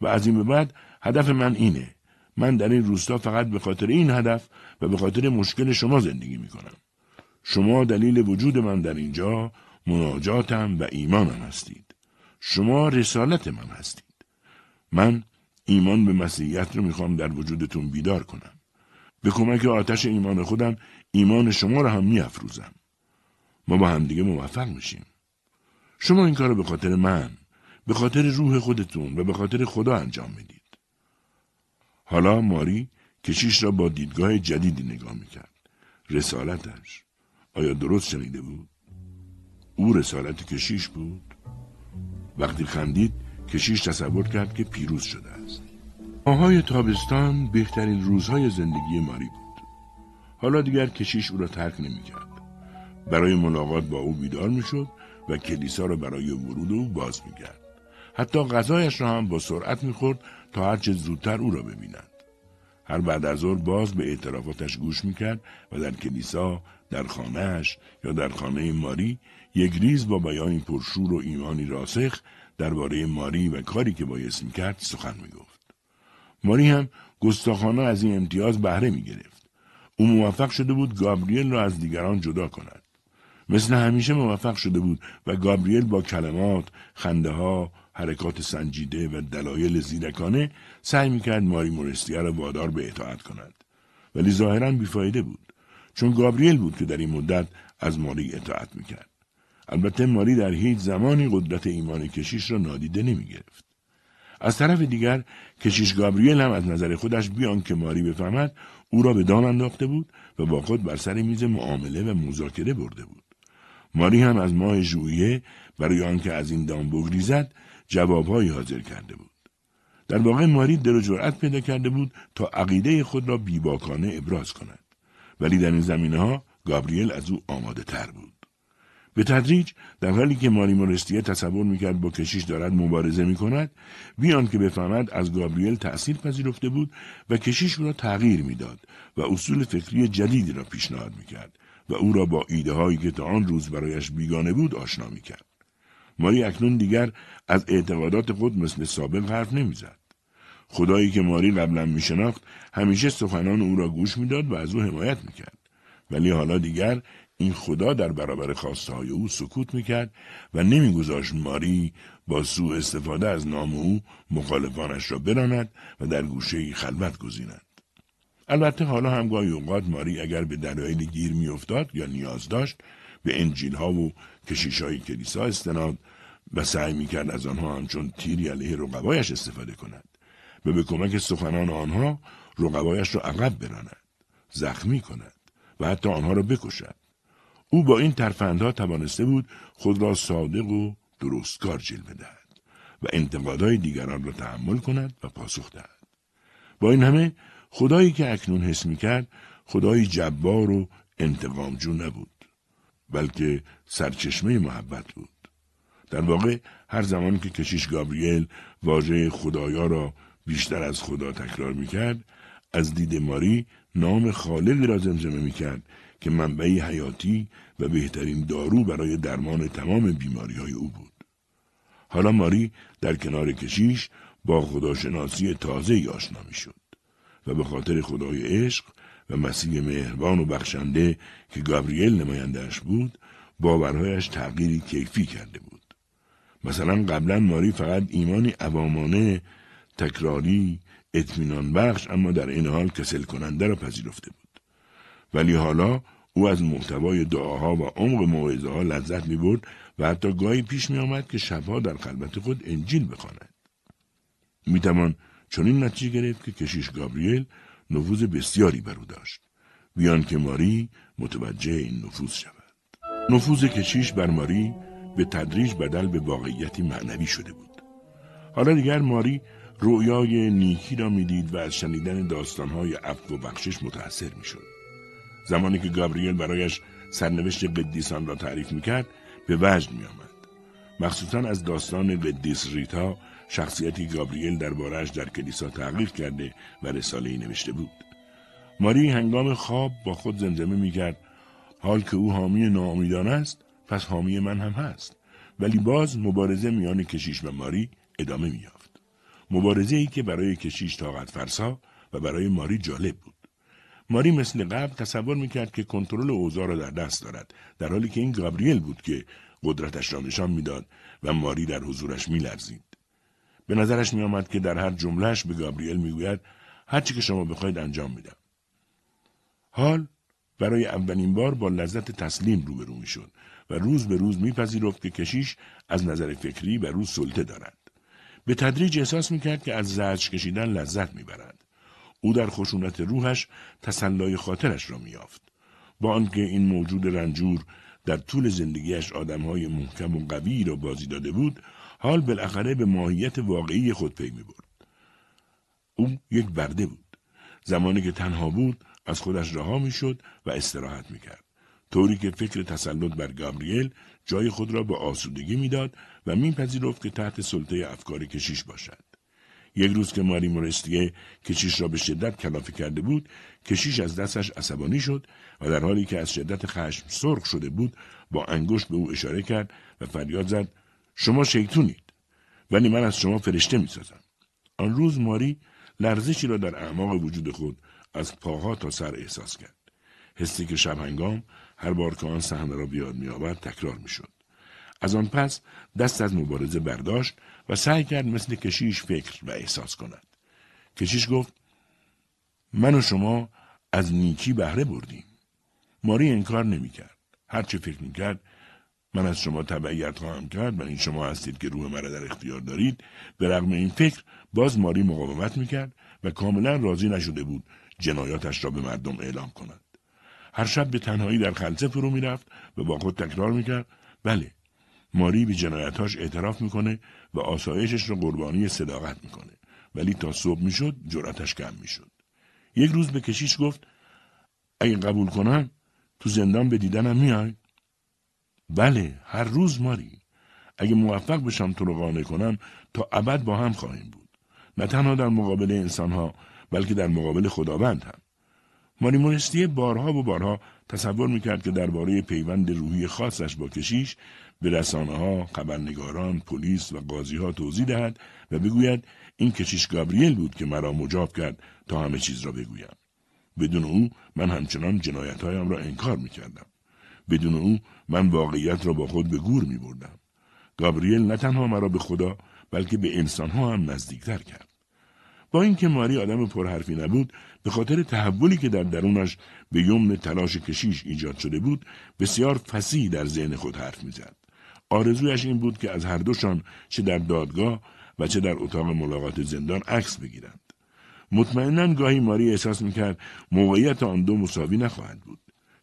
و از این به بعد هدف من اینه من در این روستا فقط به خاطر این هدف و به خاطر مشکل شما زندگی میکنم شما دلیل وجود من در اینجا مناجاتم و ایمانم هستید. شما رسالت من هستید. من ایمان به مسیحیت رو میخوام در وجودتون بیدار کنم. به کمک آتش ایمان خودم ایمان شما رو هم میافروزم. ما با همدیگه موفق میشیم. شما این کار رو به خاطر من، به خاطر روح خودتون و به خاطر خدا انجام میدید. حالا ماری کشیش را با دیدگاه جدیدی نگاه میکرد. رسالتش. آیا درست شنیده بود؟ او رسالت کشیش بود؟ وقتی خندید کشیش تصور کرد که پیروز شده است ماهای تابستان بهترین روزهای زندگی ماری بود حالا دیگر کشیش او را ترک نمیکرد برای ملاقات با او بیدار میشد و کلیسا را برای ورود او باز کرد حتی غذایش را هم با سرعت میخورد تا هرچه زودتر او را ببیند هر بعد از ظهر باز به اعترافاتش گوش میکرد و در کلیسا در خانهاش یا در خانه ماری یک ریز با بیانی پرشور و ایمانی راسخ درباره ماری و کاری که بایست کرد سخن گفت ماری هم گستاخانه از این امتیاز بهره می گرفت او موفق شده بود گابریل را از دیگران جدا کند مثل همیشه موفق شده بود و گابریل با کلمات خنده ها حرکات سنجیده و دلایل زیرکانه سعی کرد ماری مورستیه را وادار به اطاعت کند ولی ظاهرا بیفایده بود چون گابریل بود که در این مدت از ماری اطاعت میکرد. البته ماری در هیچ زمانی قدرت ایمان کشیش را نادیده نمیگرفت. از طرف دیگر کشیش گابریل هم از نظر خودش بیان که ماری بفهمد او را به دام انداخته بود و با خود بر سر میز معامله و مذاکره برده بود. ماری هم از ماه ژوئیه برای آنکه از این دام بگریزد جوابهایی حاضر کرده بود. در واقع ماری در جرأت پیدا کرده بود تا عقیده خود را بیباکانه ابراز کند. ولی در این زمینه ها گابریل از او آماده تر بود. به تدریج در حالی که ماری مورستیه تصور میکرد با کشیش دارد مبارزه میکند بیان که بفهمد از گابریل تأثیر پذیرفته بود و کشیش او را تغییر میداد و اصول فکری جدیدی را پیشنهاد میکرد و او را با ایده هایی که تا آن روز برایش بیگانه بود آشنا میکرد ماری اکنون دیگر از اعتقادات خود مثل سابق حرف نمیزد خدایی که ماری قبلا میشناخت همیشه سخنان او را گوش میداد و از او حمایت میکرد ولی حالا دیگر این خدا در برابر خواستهای او سکوت میکرد و نمیگذاشت ماری با سوء استفاده از نام او مخالفانش را براند و در گوشه خلوت گزیند البته حالا هم گاهی اوقات ماری اگر به دلایلی گیر میافتاد یا نیاز داشت به انجیل ها و کشیش های کلیسا استناد و سعی میکرد از آنها همچون تیری علیه رقبایش استفاده کند و به کمک سخنان آنها رقبایش را عقب براند زخمی کند و حتی آنها را بکشد او با این ترفندها توانسته بود خود را صادق و درستکار جلوه بدهد و انتقادهای دیگران را تحمل کند و پاسخ دهد با این همه خدایی که اکنون حس کرد خدای جبار و انتقامجو نبود بلکه سرچشمه محبت بود در واقع هر زمان که کشیش گابریل واژه خدایا را بیشتر از خدا تکرار میکرد از دید ماری نام خالد را زمزمه میکرد که منبعی حیاتی و بهترین دارو برای درمان تمام بیماری های او بود. حالا ماری در کنار کشیش با خداشناسی تازه آشنا میشد و به خاطر خدای عشق و مسیح مهربان و بخشنده که گابریل نمایندهش بود باورهایش تغییری کیفی کرده بود. مثلا قبلا ماری فقط ایمانی عوامانه تکراری اطمینان بخش اما در این حال کسل کننده را پذیرفته بود ولی حالا او از محتوای دعاها و عمق موعظه ها لذت می برد و حتی گاهی پیش می آمد که شبها در خلوت خود انجیل بخواند. می توان چنین نتیجه گرفت که کشیش گابریل نفوذ بسیاری بر او داشت. بیان که ماری متوجه این نفوذ شود. نفوذ کشیش بر ماری به تدریج بدل به واقعیتی معنوی شده بود. حالا دیگر ماری رویای نیکی را میدید و از شنیدن داستانهای عفو و بخشش متأثر میشد زمانی که گابریل برایش سرنوشت قدیسان را تعریف کرد به وجد میآمد مخصوصا از داستان قدیس ریتا شخصیتی گابریل دربارهاش در کلیسا تحقیق کرده و رساله ای نوشته بود ماری هنگام خواب با خود زمزمه کرد. حال که او حامی ناامیدان است پس حامی من هم هست ولی باز مبارزه میان کشیش و ماری ادامه مییافت مبارزه ای که برای کشیش طاقت فرسا و برای ماری جالب بود. ماری مثل قبل تصور میکرد که کنترل اوضاع را در دست دارد در حالی که این گابریل بود که قدرتش را نشان میداد و ماری در حضورش میلرزید به نظرش میآمد که در هر جملهش به گابریل میگوید چی که شما بخواید انجام میدم حال برای اولین بار با لذت تسلیم روبرو میشد و روز به روز میپذیرفت که کشیش از نظر فکری بر روز سلطه دارد به تدریج احساس میکرد که از زجر کشیدن لذت میبرد او در خشونت روحش تسلای خاطرش را میافت با آنکه این موجود رنجور در طول زندگیش آدمهای محکم و قوی را بازی داده بود حال بالاخره به ماهیت واقعی خود پی برد او یک برده بود زمانی که تنها بود از خودش رها میشد و استراحت میکرد طوری که فکر تسلط بر گابریل جای خود را به آسودگی میداد و میپذیرفت که تحت سلطه افکار کشیش باشد. یک روز که ماری مورستیه کشیش را به شدت کلافه کرده بود کشیش از دستش عصبانی شد و در حالی که از شدت خشم سرخ شده بود با انگشت به او اشاره کرد و فریاد زد شما شیطونید ولی من از شما فرشته میسازم آن روز ماری لرزشی را در اعماق وجود خود از پاها تا سر احساس کرد حسی که شب هنگام هر بار که آن صحنه را بیاد میآورد تکرار شد. از آن پس دست از مبارزه برداشت و سعی کرد مثل کشیش فکر و احساس کند. کشیش گفت من و شما از نیکی بهره بردیم. ماری انکار نمی کرد. هرچه فکر می کرد من از شما تبعیت خواهم کرد و این شما هستید که روح مرا در اختیار دارید به رغم این فکر باز ماری مقاومت کرد و کاملا راضی نشده بود جنایاتش را به مردم اعلام کند هر شب به تنهایی در خلصه فرو رفت و با خود تکرار کرد بله ماری به جنایتاش اعتراف میکنه و آسایشش رو قربانی صداقت میکنه ولی تا صبح میشد جراتش کم میشد یک روز به کشیش گفت اگه قبول کنم تو زندان به دیدنم میای بله هر روز ماری اگه موفق بشم تو رو قانع کنم تا ابد با هم خواهیم بود نه تنها در مقابل انسانها بلکه در مقابل خداوند هم ماری مونستیه بارها و بارها تصور میکرد که درباره پیوند روحی خاصش با کشیش به رسانه ها، خبرنگاران، پلیس و قاضی ها توضیح دهد و بگوید این کشیش گابریل بود که مرا مجاب کرد تا همه چیز را بگویم. بدون او من همچنان جنایت هایم را انکار می کردم. بدون او من واقعیت را با خود به گور می بردم. گابریل نه تنها مرا به خدا بلکه به انسان ها هم نزدیکتر کرد. با اینکه ماری آدم پرحرفی نبود به خاطر تحولی که در درونش به یمن تلاش کشیش ایجاد شده بود بسیار فسیح در ذهن خود حرف میزد آرزویش این بود که از هر دوشان چه در دادگاه و چه در اتاق ملاقات زندان عکس بگیرند. مطمئنا گاهی ماری احساس میکرد موقعیت آن دو مساوی نخواهد بود.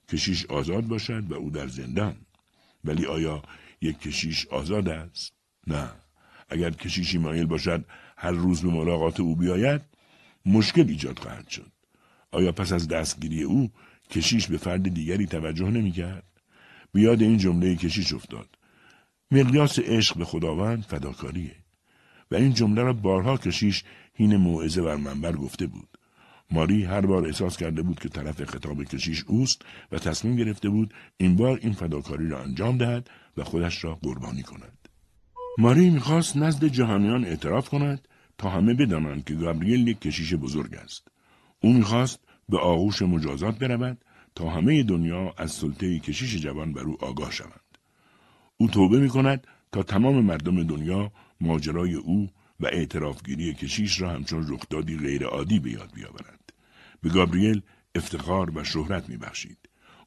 کشیش آزاد باشد و او در زندان. ولی آیا یک کشیش آزاد است؟ نه. اگر کشیشی مایل باشد هر روز به ملاقات او بیاید مشکل ایجاد خواهد شد. آیا پس از دستگیری او کشیش به فرد دیگری توجه نمیکرد؟ بیاد این جمله کشیش افتاد. مقیاس عشق به خداوند فداکاریه و این جمله را بارها کشیش هین موعظه بر منبر گفته بود ماری هر بار احساس کرده بود که طرف خطاب کشیش اوست و تصمیم گرفته بود این بار این فداکاری را انجام دهد و خودش را قربانی کند ماری میخواست نزد جهانیان اعتراف کند تا همه بدانند که گابریل یک کشیش بزرگ است او میخواست به آغوش مجازات برود تا همه دنیا از سلطه کشیش جوان بر او آگاه شوند او توبه می کند تا تمام مردم دنیا ماجرای او و اعترافگیری کشیش را همچون رخدادی عادی به یاد بیاورند. به گابریل افتخار و شهرت بخشید.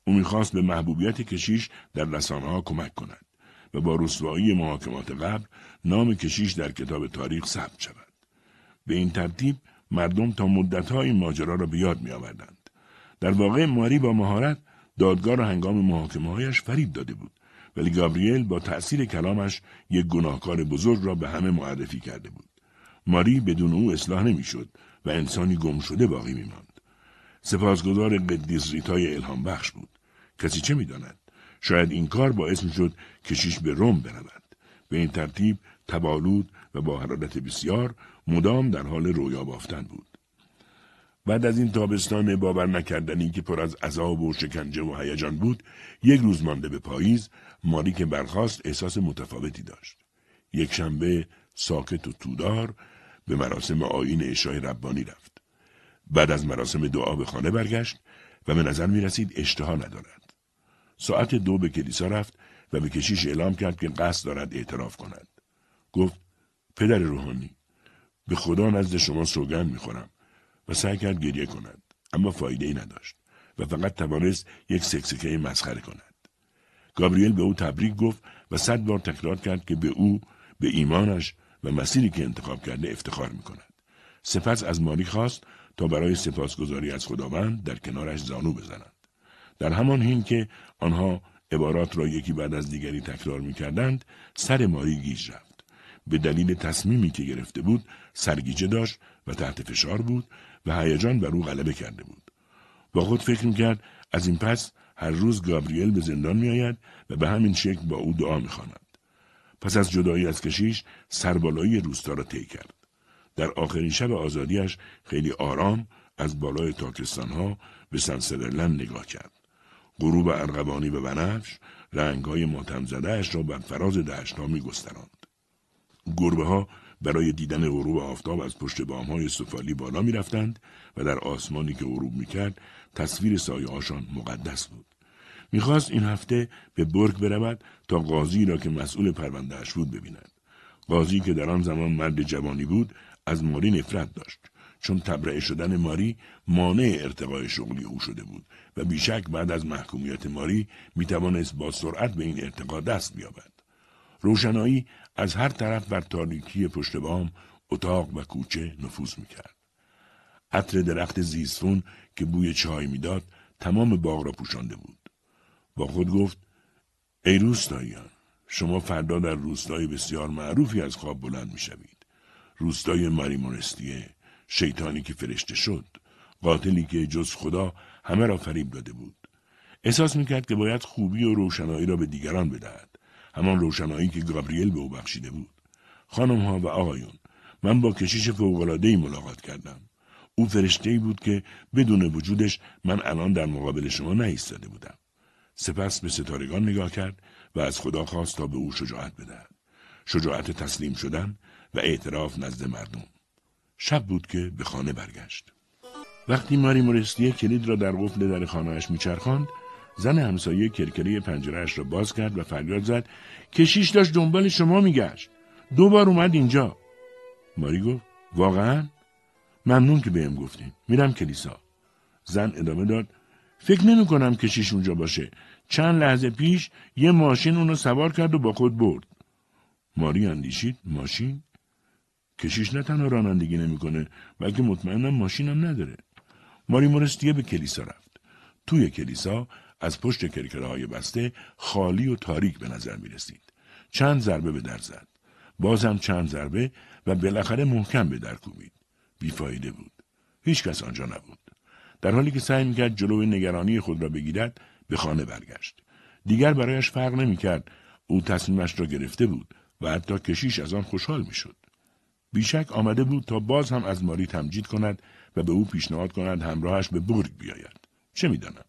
او میخواست به محبوبیت کشیش در ها کمک کند و با رسوایی محاکمات قبل نام کشیش در کتاب تاریخ ثبت شود. به این ترتیب مردم تا مدتها این ماجرا را به یاد آوردند. در واقع ماری با مهارت دادگاه را هنگام محاکمه هایش فرید داده بود ولی گابریل با تأثیر کلامش یک گناهکار بزرگ را به همه معرفی کرده بود. ماری بدون او اصلاح نمیشد و انسانی گم شده باقی می ماند. سپاسگزار قدیس ریتای الهام بخش بود. کسی چه می داند؟ شاید این کار باعث می شد کشیش به روم برود. به این ترتیب تبالود و با حرارت بسیار مدام در حال رویا بافتن بود. بعد از این تابستان باور نکردنی که پر از عذاب و شکنجه و هیجان بود یک روز مانده به پاییز ماری که برخواست احساس متفاوتی داشت. یک شنبه ساکت و تودار به مراسم آین اشای ربانی رفت. بعد از مراسم دعا به خانه برگشت و به نظر می رسید اشتها ندارد. ساعت دو به کلیسا رفت و به کشیش اعلام کرد که قصد دارد اعتراف کند. گفت پدر روحانی به خدا نزد شما سوگند خورم و سعی کرد گریه کند اما فایده ای نداشت و فقط توانست یک سکسکه مسخره کند. گابریل به او تبریک گفت و صد بار تکرار کرد که به او به ایمانش و مسیری که انتخاب کرده افتخار می کند. سپس از ماری خواست تا برای سپاسگزاری از خداوند در کنارش زانو بزنند. در همان هین که آنها عبارات را یکی بعد از دیگری تکرار میکردند سر ماری گیج رفت. به دلیل تصمیمی که گرفته بود، سرگیجه داشت و تحت فشار بود و هیجان بر او غلبه کرده بود. با خود فکر می کرد از این پس هر روز گابریل به زندان میآید و به همین شکل با او دعا میخواند پس از جدایی از کشیش سربالایی روستا را طی کرد در آخرین شب آزادیش خیلی آرام از بالای ها به سنسرلن نگاه کرد غروب ارقبانی به بنفش رنگهای ماتم زدهاش را بر فراز می میگستراند گربه ها برای دیدن غروب آفتاب از پشت بام های سفالی بالا می رفتند و در آسمانی که غروب می کرد تصویر سایه مقدس بود. میخواست این هفته به برگ برود تا قاضی را که مسئول پروندهاش بود ببیند قاضی که در آن زمان مرد جوانی بود از ماری نفرت داشت چون تبرعه شدن ماری مانع ارتقای شغلی او شده بود و بیشک بعد از محکومیت ماری میتوانست با سرعت به این ارتقا دست بیابد روشنایی از هر طرف بر تاریکی پشت بام اتاق و کوچه نفوذ میکرد عطر درخت زیستون که بوی چای میداد تمام باغ را پوشانده بود با خود گفت ای روستاییان شما فردا در روستای بسیار معروفی از خواب بلند میشوید روستای مریمونستیه شیطانی که فرشته شد قاتلی که جز خدا همه را فریب داده بود احساس میکرد که باید خوبی و روشنایی را به دیگران بدهد همان روشنایی که گابریل به او بخشیده بود خانمها و آقایون من با کشیش فوقالعادهای ملاقات کردم او فرشته ای بود که بدون وجودش من الان در مقابل شما نایستاده بودم سپس به ستارگان نگاه کرد و از خدا خواست تا به او شجاعت بدهد شجاعت تسلیم شدن و اعتراف نزد مردم شب بود که به خانه برگشت وقتی ماری مورستیه کلید را در قفل در خانهاش میچرخاند زن همسایه کرکره پنجرهاش را باز کرد و فریاد زد کشیش داشت دنبال شما میگشت دو بار اومد اینجا ماری گفت واقعا ممنون که بهم گفتیم، میرم کلیسا زن ادامه داد فکر نمی کنم کشیش اونجا باشه چند لحظه پیش یه ماشین اونو سوار کرد و با خود برد. ماری اندیشید ماشین؟ کشیش نه تنها رانندگی نمیکنه بلکه مطمئنم ماشینم نداره. ماری مورستیه به کلیسا رفت. توی کلیسا از پشت کرکره های بسته خالی و تاریک به نظر می رسید. چند ضربه به در زد. بازم چند ضربه و بالاخره محکم به در کوبید. بیفایده بود. هیچ کس آنجا نبود. در حالی که سعی میکرد جلو نگرانی خود را بگیرد به خانه برگشت. دیگر برایش فرق نمیکرد او تصمیمش را گرفته بود و حتی کشیش از آن خوشحال میشد. بیشک آمده بود تا باز هم از ماری تمجید کند و به او پیشنهاد کند همراهش به برگ بیاید. چه میدانم؟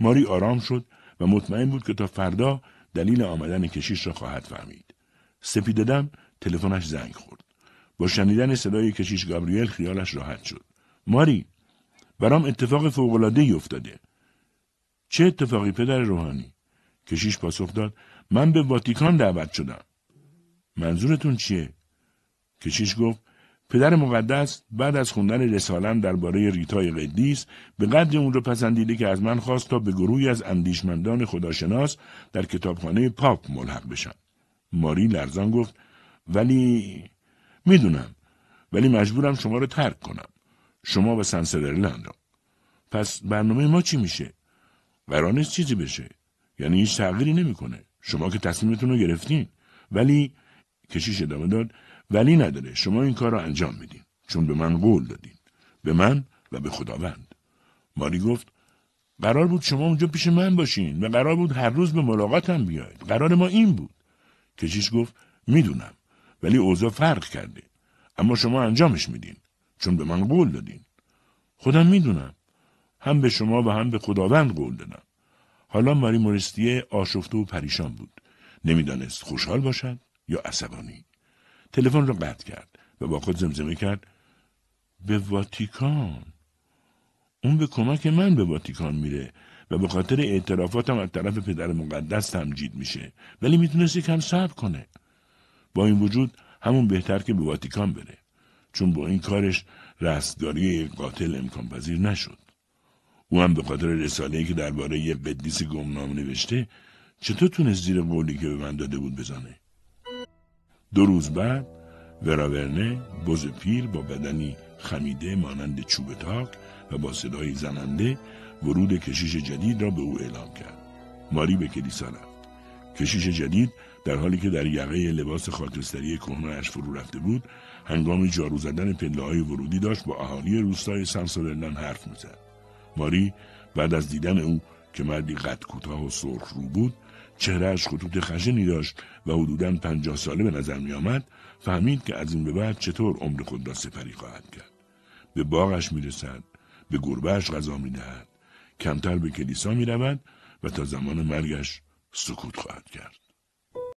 ماری آرام شد و مطمئن بود که تا فردا دلیل آمدن کشیش را خواهد فهمید. سپیددم تلفنش زنگ خورد. با شنیدن صدای کشیش گابریل خیالش راحت شد. ماری برام اتفاق فوق‌العاده‌ای افتاده. چه اتفاقی پدر روحانی کشیش پاسخ داد من به واتیکان دعوت شدم منظورتون چیه کشیش گفت پدر مقدس بعد از خوندن رسالم درباره ریتای قدیس به قدر اون رو پسندیده که از من خواست تا به گروهی از اندیشمندان خداشناس در کتابخانه پاپ ملحق بشم ماری لرزان گفت ولی میدونم ولی مجبورم شما رو ترک کنم شما و سنسدرلند رو پس برنامه ما چی میشه قرار نیست چیزی بشه یعنی هیچ تغییری نمیکنه شما که تصمیمتون رو گرفتین ولی کشیش ادامه داد ولی نداره شما این کار رو انجام میدین چون به من قول دادین به من و به خداوند ماری گفت قرار بود شما اونجا پیش من باشین و قرار بود هر روز به ملاقاتم بیاید قرار ما این بود کشیش گفت میدونم ولی اوضاع فرق کرده اما شما انجامش میدین چون به من قول دادین خودم میدونم هم به شما و هم به خداوند قول دادم حالا ماری مورستیه آشفته و پریشان بود نمیدانست خوشحال باشد یا عصبانی تلفن را قطع کرد و با خود زمزمه کرد به واتیکان اون به کمک من به واتیکان میره و به خاطر اعترافاتم از طرف پدر مقدس تمجید میشه ولی میتونست یکم صبر کنه با این وجود همون بهتر که به واتیکان بره چون با این کارش رستگاری قاتل امکان پذیر نشد او هم به خاطر رساله‌ای که درباره یه قدیس گمنام نوشته چطور تونست زیر قولی که به من داده بود بزنه دو روز بعد وراورنه بز پیر با بدنی خمیده مانند چوب تاک و با صدای زننده ورود کشیش جدید را به او اعلام کرد ماری به کلیسا رفت کشیش جدید در حالی که در یقه لباس خاکستری اش فرو رفته بود هنگام جارو زدن پله های ورودی داشت با اهالی روستای سمسوردن حرف میزد ماری بعد از دیدن او که مردی قد کوتاه و سرخ رو بود چهرهش خطوط خشنی داشت و حدوداً پنجاه ساله به نظر می آمد فهمید که از این به بعد چطور عمر خود را سپری خواهد کرد به باغش می رسد به گربهش غذا می دهد کمتر به کلیسا می رود و تا زمان مرگش سکوت خواهد کرد